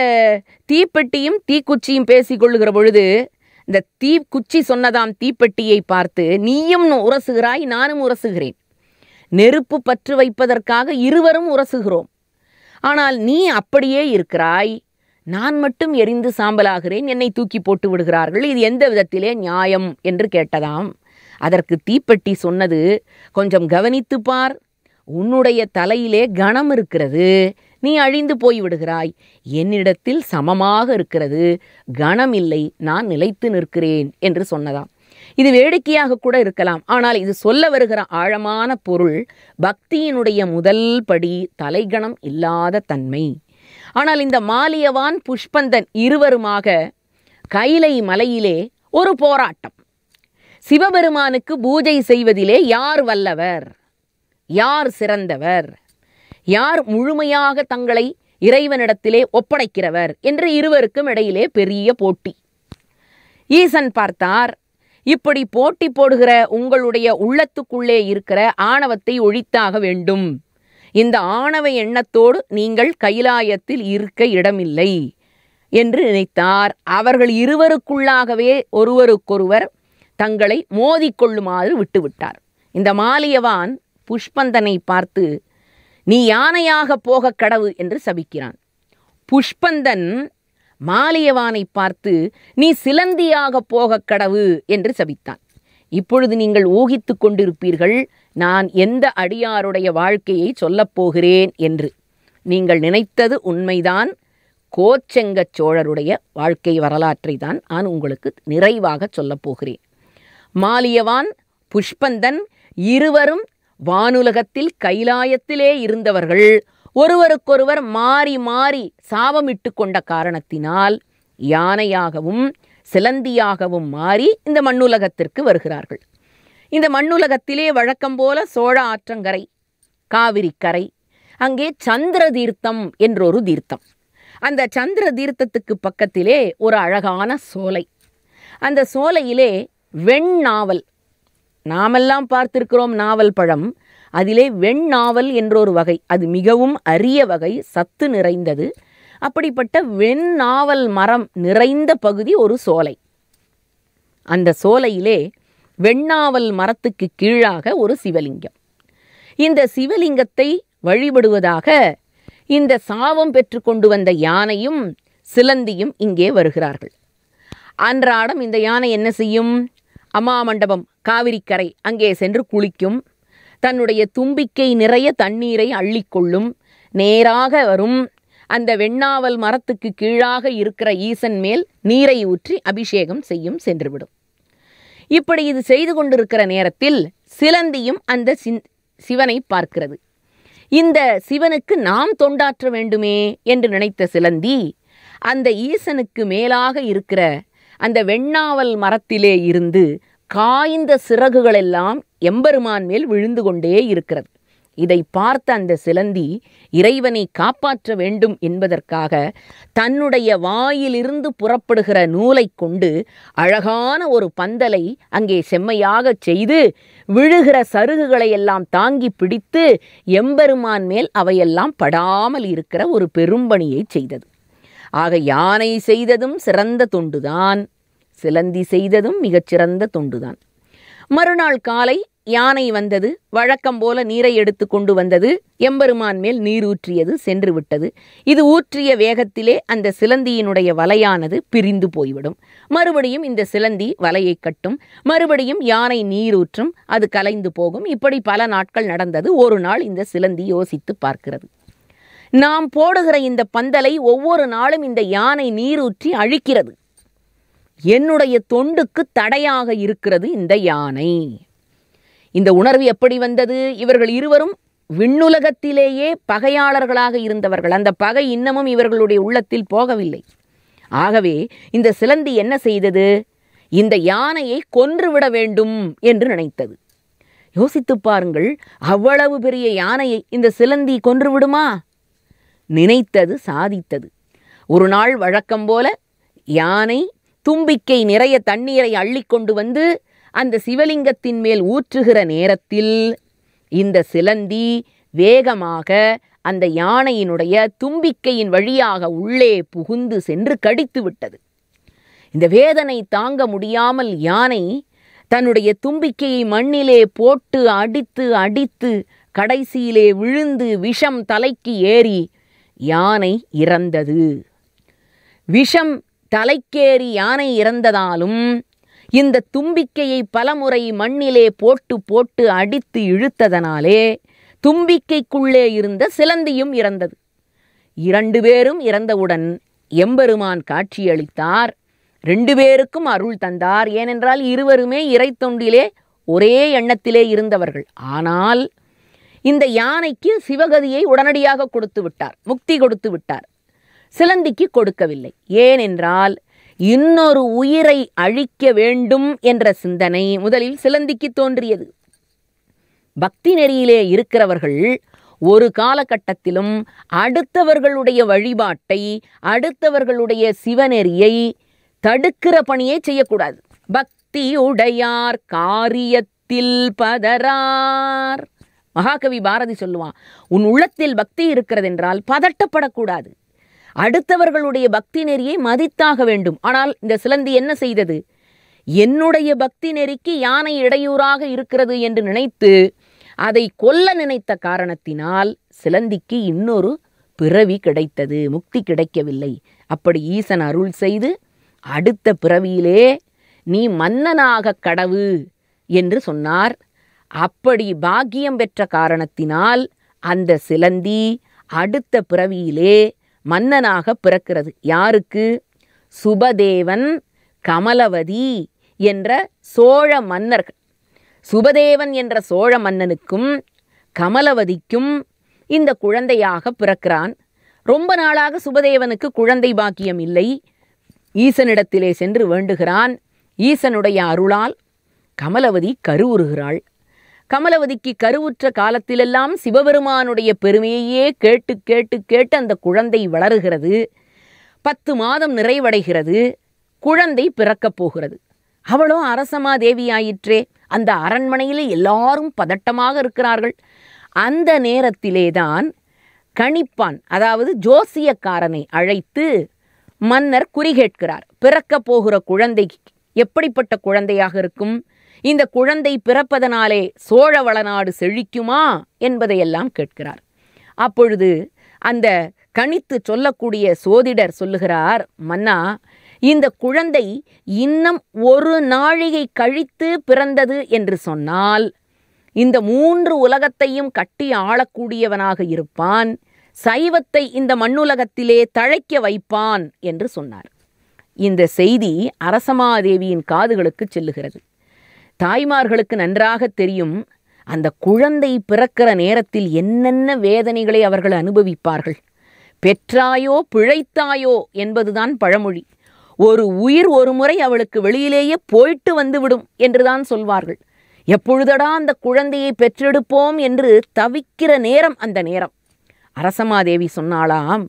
தீப்பெட்டியும் தீக்குச்சியும் பேசிக்கொள்ளுகிற பொழுது இந்த தீ குச்சி சொன்னதாம் தீப்பெட்டியை பார்த்து நீயும் உரசுகிறாய் நானும் உரசுகிறேன் நெருப்பு பற்று வைப்பதற்காக இருவரும் உரசுகிறோம் ஆனால் நீ அப்படியே இருக்கிறாய் நான் மட்டும் எரிந்து சாம்பலாகிறேன் என்னை தூக்கி போட்டு விடுகிறார்கள் இது எந்த விதத்திலே நியாயம் என்று கேட்டதாம் அதற்கு தீப்பெட்டி சொன்னது கொஞ்சம் கவனித்து பார் உன்னுடைய தலையிலே கணம் இருக்கிறது நீ அழிந்து போய்விடுகிறாய் என்னிடத்தில் சமமாக இருக்கிறது கணமில்லை நான் நிலைத்து நிற்கிறேன் என்று சொன்னதாம் இது வேடிக்கையாக கூட இருக்கலாம் ஆனால் இது சொல்ல வருகிற ஆழமான பொருள் பக்தியினுடைய முதல் படி தலைகணம் இல்லாத தன்மை ஆனால் இந்த மாலியவான் புஷ்பந்தன் இருவருமாக கைலை மலையிலே ஒரு போராட்டம் சிவபெருமானுக்கு பூஜை செய்வதிலே யார் வல்லவர் யார் சிறந்தவர் யார் முழுமையாக தங்களை இறைவனிடத்திலே ஒப்படைக்கிறவர் என்று இருவருக்கும் இடையிலே பெரிய போட்டி ஈசன் பார்த்தார் இப்படி போட்டி போடுகிற உங்களுடைய உள்ளத்துக்குள்ளே இருக்கிற ஆணவத்தை ஒழித்தாக வேண்டும் இந்த ஆணவ எண்ணத்தோடு நீங்கள் கைலாயத்தில் இருக்க இடமில்லை என்று நினைத்தார் அவர்கள் இருவருக்குள்ளாகவே ஒருவருக்கொருவர் தங்களை மோதிக்கொள்ளுமாறு விட்டுவிட்டார் இந்த மாலியவான் புஷ்பந்தனை பார்த்து நீ யானையாக போக கடவு என்று சபிக்கிறான் புஷ்பந்தன் மாலியவானை பார்த்து நீ சிலந்தியாக போக கடவு என்று சபித்தான் இப்பொழுது நீங்கள் ஊகித்து கொண்டிருப்பீர்கள் நான் எந்த அடியாருடைய வாழ்க்கையை சொல்லப்போகிறேன் என்று நீங்கள் நினைத்தது உண்மைதான் கோச்செங்க சோழருடைய வாழ்க்கை வரலாற்றை தான் நான் உங்களுக்கு நிறைவாக சொல்லப்போகிறேன் மாலியவான் புஷ்பந்தன் இருவரும் வானுலகத்தில் கைலாயத்திலே இருந்தவர்கள் ஒருவருக்கொருவர் மாறி மாறி சாபமிட்டு கொண்ட காரணத்தினால் யானையாகவும் சிலந்தியாகவும் மாறி இந்த மண்ணுலகத்திற்கு வருகிறார்கள் இந்த மண்ணுலகத்திலே வழக்கம் போல சோழ ஆற்றங்கரை கரை அங்கே சந்திர தீர்த்தம் என்றொரு தீர்த்தம் அந்த சந்திர தீர்த்தத்துக்கு பக்கத்திலே ஒரு அழகான சோலை அந்த சோலையிலே வெண்ணாவல் நாமெல்லாம் பார்த்திருக்கிறோம் நாவல் பழம் அதிலே வெண் நாவல் என்றொரு வகை அது மிகவும் அரிய வகை சத்து நிறைந்தது அப்படிப்பட்ட வெண் நாவல் மரம் நிறைந்த பகுதி ஒரு சோலை அந்த சோலையிலே வெண்ணாவல் மரத்துக்கு கீழாக ஒரு சிவலிங்கம் இந்த சிவலிங்கத்தை வழிபடுவதாக இந்த சாபம் கொண்டு வந்த யானையும் சிலந்தியும் இங்கே வருகிறார்கள் அன்றாடம் இந்த யானை என்ன செய்யும் அம்மாமண்டபம் காவிரிக்கரை அங்கே சென்று குளிக்கும் தன்னுடைய தும்பிக்கை நிறைய தண்ணீரை அள்ளிக்கொள்ளும் நேராக வரும் அந்த வெண்ணாவல் மரத்துக்கு கீழாக இருக்கிற ஈசன் மேல் நீரை ஊற்றி அபிஷேகம் செய்யும் சென்றுவிடும் இப்படி இது செய்து கொண்டிருக்கிற நேரத்தில் சிலந்தியும் அந்த சிவனை பார்க்கிறது இந்த சிவனுக்கு நாம் தொண்டாற்ற வேண்டுமே என்று நினைத்த சிலந்தி அந்த ஈசனுக்கு மேலாக இருக்கிற அந்த வெண்ணாவல் மரத்திலே இருந்து காய்ந்த சிறகுகளெல்லாம் எம்பெருமான் மேல் விழுந்து கொண்டே இருக்கிறது இதை பார்த்த அந்த சிலந்தி இறைவனை காப்பாற்ற வேண்டும் என்பதற்காக தன்னுடைய வாயிலிருந்து புறப்படுகிற நூலை கொண்டு அழகான ஒரு பந்தலை அங்கே செம்மையாகச் செய்து விழுகிற சருகுகளை எல்லாம் தாங்கி பிடித்து எம்பெருமான் மேல் அவையெல்லாம் படாமல் இருக்கிற ஒரு பெரும்பணியை செய்தது ஆக யானை செய்ததும் சிறந்த தொண்டுதான் சிலந்தி செய்ததும் மிகச்சிறந்த தொண்டுதான் மறுநாள் காலை யானை வந்தது வழக்கம் போல நீரை எடுத்து கொண்டு வந்தது எம்பெருமான் மேல் நீர் ஊற்றியது சென்று விட்டது இது ஊற்றிய வேகத்திலே அந்த சிலந்தியினுடைய வலையானது பிரிந்து போய்விடும் மறுபடியும் இந்த சிலந்தி வலையை கட்டும் மறுபடியும் யானை நீரூற்றும் அது கலைந்து போகும் இப்படி பல நாட்கள் நடந்தது ஒரு நாள் இந்த சிலந்தி யோசித்து பார்க்கிறது நாம் போடுகிற இந்த பந்தலை ஒவ்வொரு நாளும் இந்த யானை நீரூற்றி அழிக்கிறது என்னுடைய தொண்டுக்கு தடையாக இருக்கிறது இந்த யானை இந்த உணர்வு எப்படி வந்தது இவர்கள் இருவரும் விண்ணுலகத்திலேயே பகையாளர்களாக இருந்தவர்கள் அந்த பகை இன்னமும் இவர்களுடைய உள்ளத்தில் போகவில்லை ஆகவே இந்த சிலந்தி என்ன செய்தது இந்த யானையை கொன்றுவிட வேண்டும் என்று நினைத்தது யோசித்து பாருங்கள் அவ்வளவு பெரிய யானையை இந்த சிலந்தி கொன்றுவிடுமா நினைத்தது சாதித்தது ஒரு நாள் வழக்கம் போல யானை தும்பிக்கை நிறைய தண்ணீரை அள்ளிக்கொண்டு வந்து அந்த சிவலிங்கத்தின் மேல் ஊற்றுகிற நேரத்தில் இந்த சிலந்தி வேகமாக அந்த யானையினுடைய தும்பிக்கையின் வழியாக உள்ளே புகுந்து சென்று கடித்து விட்டது இந்த வேதனை தாங்க முடியாமல் யானை தன்னுடைய தும்பிக்கையை மண்ணிலே போட்டு அடித்து அடித்து கடைசியிலே விழுந்து விஷம் தலைக்கு ஏறி யானை இறந்தது விஷம் தலைக்கேறி யானை இறந்ததாலும் இந்த தும்பிக்கையை பலமுறை மண்ணிலே போட்டு போட்டு அடித்து இழுத்ததனாலே தும்பிக்கைக்குள்ளே இருந்த சிலந்தியும் இறந்தது இரண்டு பேரும் இறந்தவுடன் எம்பெருமான் காட்சியளித்தார் ரெண்டு பேருக்கும் அருள் தந்தார் ஏனென்றால் இருவருமே இறைத்தொண்டிலே ஒரே எண்ணத்திலே இருந்தவர்கள் ஆனால் இந்த யானைக்கு சிவகதியை உடனடியாக கொடுத்து விட்டார் முக்தி கொடுத்து விட்டார் சிலந்திக்கு கொடுக்கவில்லை ஏனென்றால் இன்னொரு உயிரை அழிக்க வேண்டும் என்ற சிந்தனை முதலில் சிலந்திக்கு தோன்றியது பக்தி நெறியிலே இருக்கிறவர்கள் ஒரு காலகட்டத்திலும் அடுத்தவர்களுடைய வழிபாட்டை அடுத்தவர்களுடைய சிவநெறியை தடுக்கிற பணியை செய்யக்கூடாது பக்தி உடையார் காரியத்தில் பதறார் மகாகவி பாரதி சொல்லுவான் உன் உள்ளத்தில் பக்தி இருக்கிறதென்றால் பதட்டப்படக்கூடாது அடுத்தவர்களுடைய பக்தி நெறியை மதித்தாக வேண்டும் ஆனால் இந்த சிலந்தி என்ன செய்தது என்னுடைய பக்தி நெறிக்கு யானை இடையூறாக இருக்கிறது என்று நினைத்து அதை கொல்ல நினைத்த காரணத்தினால் சிலந்திக்கு இன்னொரு பிறவி கிடைத்தது முக்தி கிடைக்கவில்லை அப்படி ஈசன் அருள் செய்து அடுத்த பிறவியிலே நீ மன்னனாக கடவு என்று சொன்னார் அப்படி பாக்கியம் பெற்ற காரணத்தினால் அந்த சிலந்தி அடுத்த பிறவியிலே மன்னனாக பிறக்கிறது யாருக்கு சுபதேவன் கமலவதி என்ற சோழ மன்னர்கள் சுபதேவன் என்ற சோழ மன்னனுக்கும் கமலவதிக்கும் இந்த குழந்தையாக பிறக்கிறான் ரொம்ப நாளாக சுபதேவனுக்கு குழந்தை பாக்கியம் இல்லை ஈசனிடத்திலே சென்று வேண்டுகிறான் ஈசனுடைய அருளால் கமலவதி கருவுறுகிறாள் கமலவதிக்கு கருவுற்ற காலத்திலெல்லாம் சிவபெருமானுடைய பெருமையையே கேட்டு கேட்டு கேட்டு அந்த குழந்தை வளருகிறது பத்து மாதம் நிறைவடைகிறது குழந்தை பிறக்கப் போகிறது அவளோ அரசமா ஆயிற்றே அந்த அரண்மனையில் எல்லாரும் பதட்டமாக இருக்கிறார்கள் அந்த நேரத்திலே தான் கணிப்பான் அதாவது ஜோசியக்காரனை அழைத்து மன்னர் குறி கேட்கிறார் பிறக்கப் போகிற குழந்தை எப்படிப்பட்ட குழந்தையாக இருக்கும் இந்த குழந்தை பிறப்பதனாலே சோழ வளநாடு செழிக்குமா என்பதையெல்லாம் கேட்கிறார் அப்பொழுது அந்த கணித்து சொல்லக்கூடிய சோதிடர் சொல்லுகிறார் மன்னா இந்த குழந்தை இன்னும் ஒரு நாழிகை கழித்து பிறந்தது என்று சொன்னால் இந்த மூன்று உலகத்தையும் கட்டி ஆளக்கூடியவனாக இருப்பான் சைவத்தை இந்த மண்ணுலகத்திலே தழைக்க வைப்பான் என்று சொன்னார் இந்த செய்தி அரசமாதேவியின் காதுகளுக்கு செல்லுகிறது தாய்மார்களுக்கு நன்றாக தெரியும் அந்த குழந்தை பிறக்கிற நேரத்தில் என்னென்ன வேதனைகளை அவர்கள் அனுபவிப்பார்கள் பெற்றாயோ பிழைத்தாயோ என்பதுதான் பழமொழி ஒரு உயிர் ஒரு முறை அவளுக்கு வெளியிலேயே போயிட்டு வந்துவிடும் என்றுதான் சொல்வார்கள் எப்பொழுதடா அந்த குழந்தையை பெற்றெடுப்போம் என்று தவிக்கிற நேரம் அந்த நேரம் அரசமாதேவி சொன்னாளாம்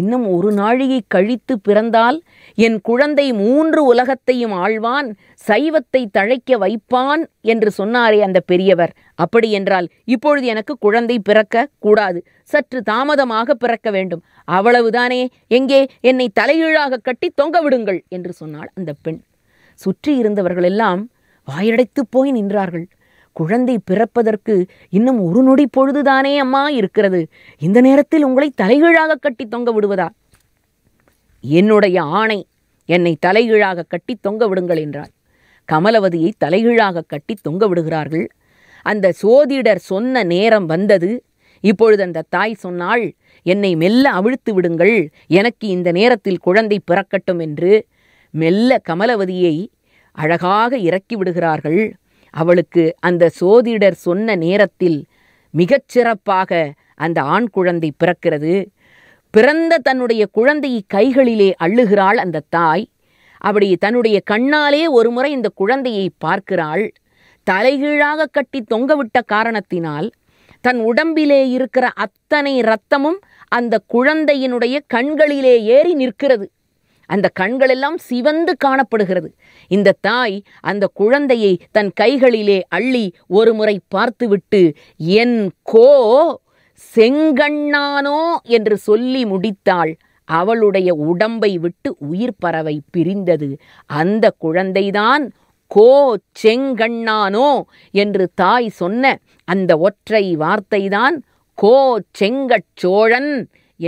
இன்னும் ஒரு நாழிகை கழித்து பிறந்தால் என் குழந்தை மூன்று உலகத்தையும் ஆழ்வான் சைவத்தை தழைக்க வைப்பான் என்று சொன்னாரே அந்த பெரியவர் அப்படி என்றால் இப்பொழுது எனக்கு குழந்தை பிறக்க கூடாது சற்று தாமதமாக பிறக்க வேண்டும் அவ்வளவுதானே எங்கே என்னை தலையீழாக கட்டி தொங்க விடுங்கள் என்று சொன்னாள் அந்த பெண் சுற்றி இருந்தவர்களெல்லாம் வாயடைத்து போய் நின்றார்கள் குழந்தை பிறப்பதற்கு இன்னும் ஒரு நொடி பொழுதுதானே அம்மா இருக்கிறது இந்த நேரத்தில் உங்களை தலைகீழாக கட்டி தொங்க விடுவதா என்னுடைய ஆணை என்னை தலைகீழாக கட்டி தொங்க விடுங்கள் என்றாள் கமலவதியை தலைகீழாக கட்டி தொங்க விடுகிறார்கள் அந்த சோதிடர் சொன்ன நேரம் வந்தது இப்பொழுது அந்த தாய் சொன்னால் என்னை மெல்ல அவிழ்த்து விடுங்கள் எனக்கு இந்த நேரத்தில் குழந்தை பிறக்கட்டும் என்று மெல்ல கமலவதியை அழகாக இறக்கி விடுகிறார்கள் அவளுக்கு அந்த சோதிடர் சொன்ன நேரத்தில் மிகச்சிறப்பாக அந்த ஆண் குழந்தை பிறக்கிறது பிறந்த தன்னுடைய குழந்தையை கைகளிலே அள்ளுகிறாள் அந்த தாய் அப்படி தன்னுடைய கண்ணாலே ஒருமுறை இந்த குழந்தையை பார்க்கிறாள் தலைகீழாக கட்டி தொங்கவிட்ட காரணத்தினால் தன் உடம்பிலே இருக்கிற அத்தனை இரத்தமும் அந்த குழந்தையினுடைய கண்களிலே ஏறி நிற்கிறது அந்த கண்களெல்லாம் சிவந்து காணப்படுகிறது இந்த தாய் அந்த குழந்தையை தன் கைகளிலே அள்ளி ஒருமுறை பார்த்துவிட்டு என் கோ செங்கண்ணானோ என்று சொல்லி முடித்தாள் அவளுடைய உடம்பை விட்டு உயிர் பறவை பிரிந்தது அந்த குழந்தைதான் கோ செங்கண்ணானோ என்று தாய் சொன்ன அந்த ஒற்றை வார்த்தைதான் கோ செங்கச் சோழன்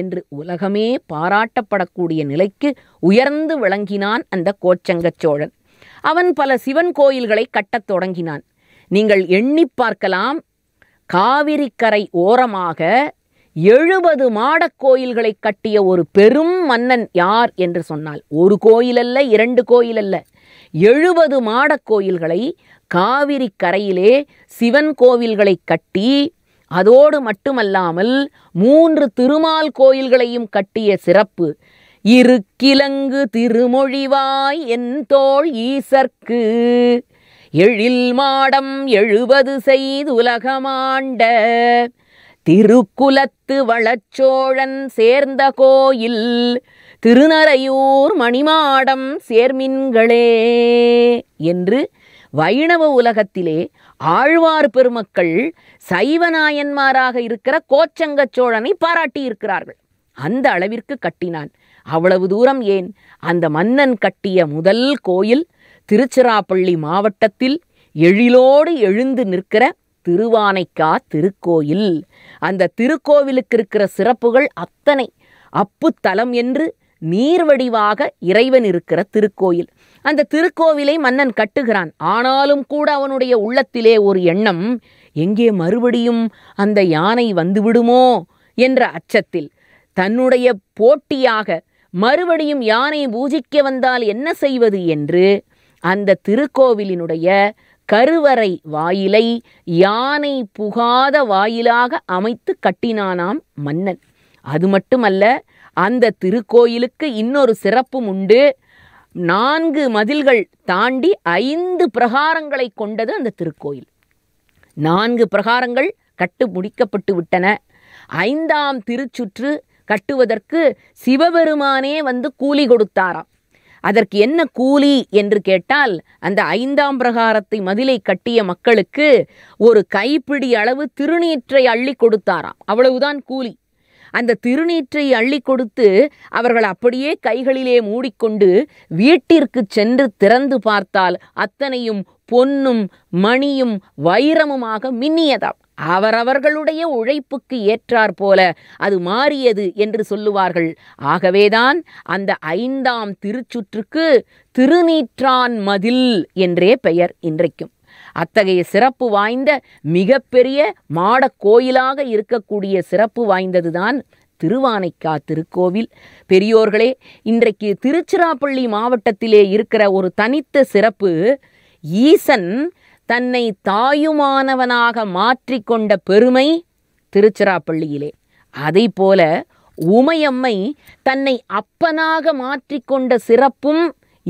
என்று உலகமே பாராட்டப்படக்கூடிய நிலைக்கு உயர்ந்து விளங்கினான் அந்த கோச்சங்கச் சோழன் அவன் பல சிவன் கோயில்களை கட்டத் தொடங்கினான் நீங்கள் எண்ணி பார்க்கலாம் காவிரிக்கரை ஓரமாக எழுபது மாடக் கோயில்களை கட்டிய ஒரு பெரும் மன்னன் யார் என்று சொன்னால் ஒரு கோயில் அல்ல இரண்டு கோயில் அல்ல எழுபது மாடக் கோயில்களை காவிரி கரையிலே சிவன் கோவில்களை கட்டி அதோடு மட்டுமல்லாமல் மூன்று திருமால் கோயில்களையும் கட்டிய சிறப்பு இரு கிழங்கு திருமொழிவாய் என் தோல் ஈசர்க்கு எழில் மாடம் எழுபது செய்துலகமாண்ட திருக்குலத்து வளச்சோழன் சேர்ந்த கோயில் திருநரையூர் மணிமாடம் சேர்மின்களே என்று வைணவ உலகத்திலே ஆழ்வார் பெருமக்கள் சைவநாயன்மாராக இருக்கிற கோச்சங்க சோழனை பாராட்டியிருக்கிறார்கள் அந்த அளவிற்கு கட்டினான் அவ்வளவு தூரம் ஏன் அந்த மன்னன் கட்டிய முதல் கோயில் திருச்சிராப்பள்ளி மாவட்டத்தில் எழிலோடு எழுந்து நிற்கிற திருவானைக்கா திருக்கோயில் அந்த திருக்கோவிலுக்கு இருக்கிற சிறப்புகள் அத்தனை அப்புத்தலம் என்று நீர்வடிவாக இறைவன் இருக்கிற திருக்கோயில் அந்த திருக்கோவிலை மன்னன் கட்டுகிறான் ஆனாலும் கூட அவனுடைய உள்ளத்திலே ஒரு எண்ணம் எங்கே மறுபடியும் அந்த யானை வந்துவிடுமோ என்ற அச்சத்தில் தன்னுடைய போட்டியாக மறுபடியும் யானை பூஜிக்க வந்தால் என்ன செய்வது என்று அந்த திருக்கோவிலினுடைய கருவறை வாயிலை யானை புகாத வாயிலாக அமைத்து கட்டினானாம் மன்னன் அது மட்டுமல்ல அந்த திருக்கோயிலுக்கு இன்னொரு சிறப்பும் உண்டு நான்கு மதில்கள் தாண்டி ஐந்து பிரகாரங்களை கொண்டது அந்த திருக்கோயில் நான்கு பிரகாரங்கள் கட்டு முடிக்கப்பட்டு விட்டன ஐந்தாம் திருச்சுற்று கட்டுவதற்கு சிவபெருமானே வந்து கூலி கொடுத்தாராம் அதற்கு என்ன கூலி என்று கேட்டால் அந்த ஐந்தாம் பிரகாரத்தை மதிலை கட்டிய மக்களுக்கு ஒரு கைப்பிடி அளவு திருநீற்றை அள்ளி கொடுத்தாராம் அவ்வளவுதான் கூலி அந்த திருநீற்றை அள்ளி கொடுத்து அவர்கள் அப்படியே கைகளிலே மூடிக்கொண்டு வீட்டிற்கு சென்று திறந்து பார்த்தால் அத்தனையும் பொன்னும் மணியும் வைரமுமாக மின்னியதாம் அவரவர்களுடைய உழைப்புக்கு ஏற்றார் போல அது மாறியது என்று சொல்லுவார்கள் ஆகவேதான் அந்த ஐந்தாம் திருச்சுற்றுக்கு திருநீற்றான் மதில் என்றே பெயர் இன்றைக்கும் அத்தகைய சிறப்பு வாய்ந்த மிகப்பெரிய மாட கோயிலாக இருக்கக்கூடிய சிறப்பு வாய்ந்ததுதான் திருவானைக்கா திருக்கோவில் பெரியோர்களே இன்றைக்கு திருச்சிராப்பள்ளி மாவட்டத்திலே இருக்கிற ஒரு தனித்த சிறப்பு ஈசன் தன்னை தாயுமானவனாக மாற்றிக்கொண்ட பெருமை திருச்சிராப்பள்ளியிலே அதை போல உமையம்மை தன்னை அப்பனாக மாற்றிக்கொண்ட சிறப்பும்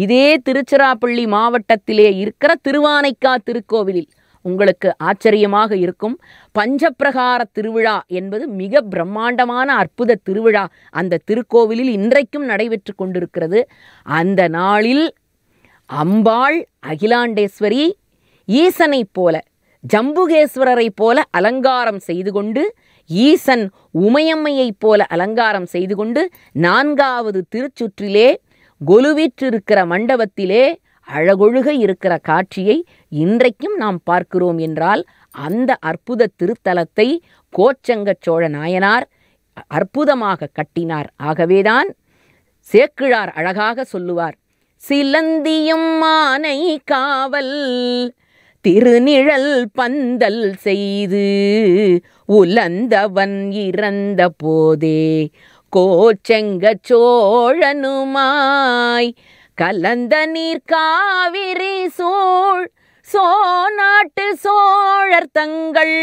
இதே திருச்சிராப்பள்ளி மாவட்டத்திலே இருக்கிற திருவானைக்கா திருக்கோவிலில் உங்களுக்கு ஆச்சரியமாக இருக்கும் பஞ்சப்பிரகார திருவிழா என்பது மிக பிரம்மாண்டமான அற்புத திருவிழா அந்த திருக்கோவிலில் இன்றைக்கும் நடைபெற்று கொண்டிருக்கிறது அந்த நாளில் அம்பாள் அகிலாண்டேஸ்வரி ஈசனைப் போல ஜம்புகேஸ்வரரைப் போல அலங்காரம் செய்து கொண்டு ஈசன் உமையம்மையைப் போல அலங்காரம் செய்து கொண்டு நான்காவது திருச்சுற்றிலே கொலுவிற்றிருக்கிற மண்டபத்திலே அழகொழுக இருக்கிற காட்சியை இன்றைக்கும் நாம் பார்க்கிறோம் என்றால் அந்த அற்புத திருத்தலத்தை கோச்சங்க சோழ நாயனார் அற்புதமாக கட்டினார் ஆகவேதான் சேக்கிழார் அழகாக சொல்லுவார் சிலந்தியும் மானை காவல் திருநிழல் பந்தல் செய்து உலந்தவன் இறந்த போதே கோச்செங்க சோழனுமாய் கலந்த நீர் காவிரி சோழ் சோநாட்டு சோழர் தங்கள்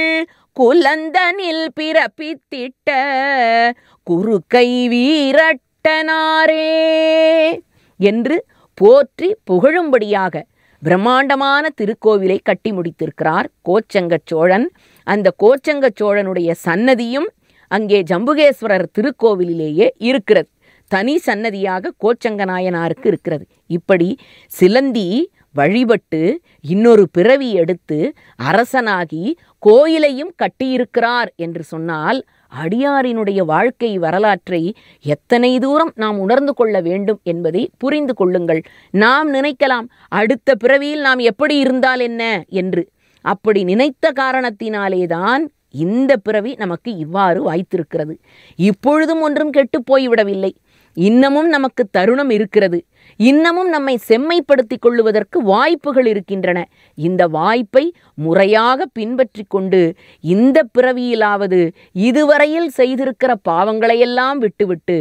குலந்தனில் பிறப்பித்திட்ட குறுக்கை வீரட்டனாரே என்று போற்றி புகழும்படியாக பிரம்மாண்டமான திருக்கோவிலை கட்டி முடித்திருக்கிறார் கோச்சங்க சோழன் அந்த கோச்சங்க சோழனுடைய சன்னதியும் அங்கே ஜம்புகேஸ்வரர் திருக்கோவிலிலேயே இருக்கிறது தனி சன்னதியாக கோச்சங்க நாயனாருக்கு இருக்கிறது இப்படி சிலந்தி வழிபட்டு இன்னொரு பிறவி எடுத்து அரசனாகி கோயிலையும் கட்டியிருக்கிறார் என்று சொன்னால் அடியாரினுடைய வாழ்க்கை வரலாற்றை எத்தனை தூரம் நாம் உணர்ந்து கொள்ள வேண்டும் என்பதை புரிந்து கொள்ளுங்கள் நாம் நினைக்கலாம் அடுத்த பிறவியில் நாம் எப்படி இருந்தால் என்ன என்று அப்படி நினைத்த காரணத்தினாலேதான் இந்த பிறவி நமக்கு இவ்வாறு வாய்த்திருக்கிறது இப்பொழுதும் ஒன்றும் கெட்டு போய்விடவில்லை இன்னமும் நமக்கு தருணம் இருக்கிறது இன்னமும் நம்மை செம்மைப்படுத்திக் கொள்ளுவதற்கு வாய்ப்புகள் இருக்கின்றன இந்த வாய்ப்பை முறையாக பின்பற்றி கொண்டு இந்த பிறவியிலாவது இதுவரையில் செய்திருக்கிற பாவங்களையெல்லாம் விட்டுவிட்டு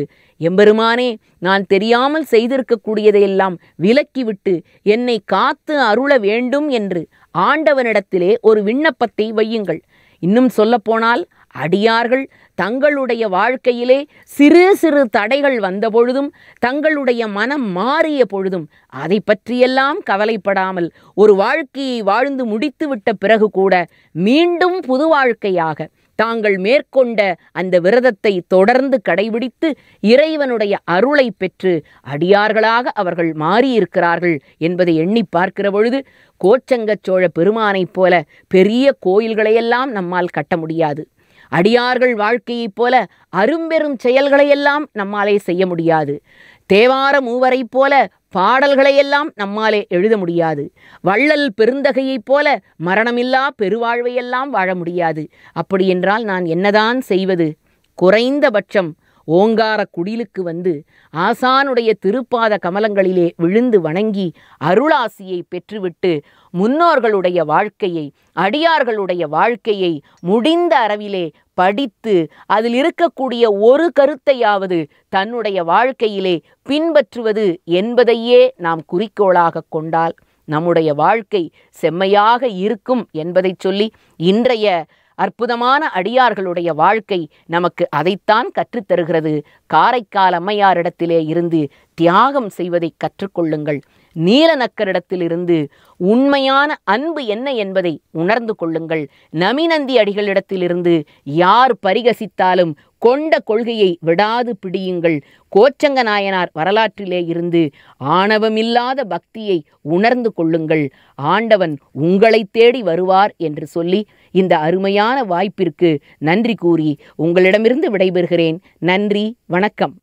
எம்பெருமானே நான் தெரியாமல் செய்திருக்கக்கூடியதையெல்லாம் விலக்கிவிட்டு என்னை காத்து அருள வேண்டும் என்று ஆண்டவனிடத்திலே ஒரு விண்ணப்பத்தை வையுங்கள் இன்னும் சொல்லப்போனால் அடியார்கள் தங்களுடைய வாழ்க்கையிலே சிறு சிறு தடைகள் வந்த பொழுதும் தங்களுடைய மனம் மாறிய பொழுதும் அதை பற்றியெல்லாம் கவலைப்படாமல் ஒரு வாழ்க்கையை வாழ்ந்து முடித்துவிட்ட பிறகு கூட மீண்டும் புது வாழ்க்கையாக தாங்கள் மேற்கொண்ட அந்த விரதத்தை தொடர்ந்து கடைபிடித்து இறைவனுடைய அருளை பெற்று அடியார்களாக அவர்கள் மாறியிருக்கிறார்கள் என்பதை எண்ணி பார்க்கிற பொழுது கோச்சங்கச் சோழ பெருமானைப் போல பெரிய கோயில்களையெல்லாம் நம்மால் கட்ட முடியாது அடியார்கள் வாழ்க்கையைப் போல அரும்பெரும் செயல்களையெல்லாம் நம்மாலே செய்ய முடியாது தேவார மூவரைப் போல பாடல்களையெல்லாம் நம்மாலே எழுத முடியாது வள்ளல் பெருந்தகையைப் போல மரணமில்லா பெருவாழ்வையெல்லாம் வாழ முடியாது அப்படி என்றால் நான் என்னதான் செய்வது குறைந்தபட்சம் ஓங்கார குடிலுக்கு வந்து ஆசானுடைய திருப்பாத கமலங்களிலே விழுந்து வணங்கி அருளாசியை பெற்றுவிட்டு முன்னோர்களுடைய வாழ்க்கையை அடியார்களுடைய வாழ்க்கையை முடிந்த அறவிலே படித்து அதில் இருக்கக்கூடிய ஒரு கருத்தையாவது தன்னுடைய வாழ்க்கையிலே பின்பற்றுவது என்பதையே நாம் குறிக்கோளாக கொண்டால் நம்முடைய வாழ்க்கை செம்மையாக இருக்கும் என்பதை சொல்லி இன்றைய அற்புதமான அடியார்களுடைய வாழ்க்கை நமக்கு அதைத்தான் கற்றுத்தருகிறது காரைக்கால் அம்மையாரிடத்திலே இருந்து தியாகம் செய்வதை கற்றுக்கொள்ளுங்கள் நீலநக்கரிடத்திலிருந்து உண்மையான அன்பு என்ன என்பதை உணர்ந்து கொள்ளுங்கள் நமிநந்தி அடிகளிடத்திலிருந்து யார் பரிகசித்தாலும் கொண்ட கொள்கையை விடாது பிடியுங்கள் கோச்சங்க நாயனார் வரலாற்றிலே இருந்து ஆணவமில்லாத பக்தியை உணர்ந்து கொள்ளுங்கள் ஆண்டவன் உங்களை தேடி வருவார் என்று சொல்லி இந்த அருமையான வாய்ப்பிற்கு நன்றி கூறி உங்களிடமிருந்து விடைபெறுகிறேன் நன்றி வணக்கம்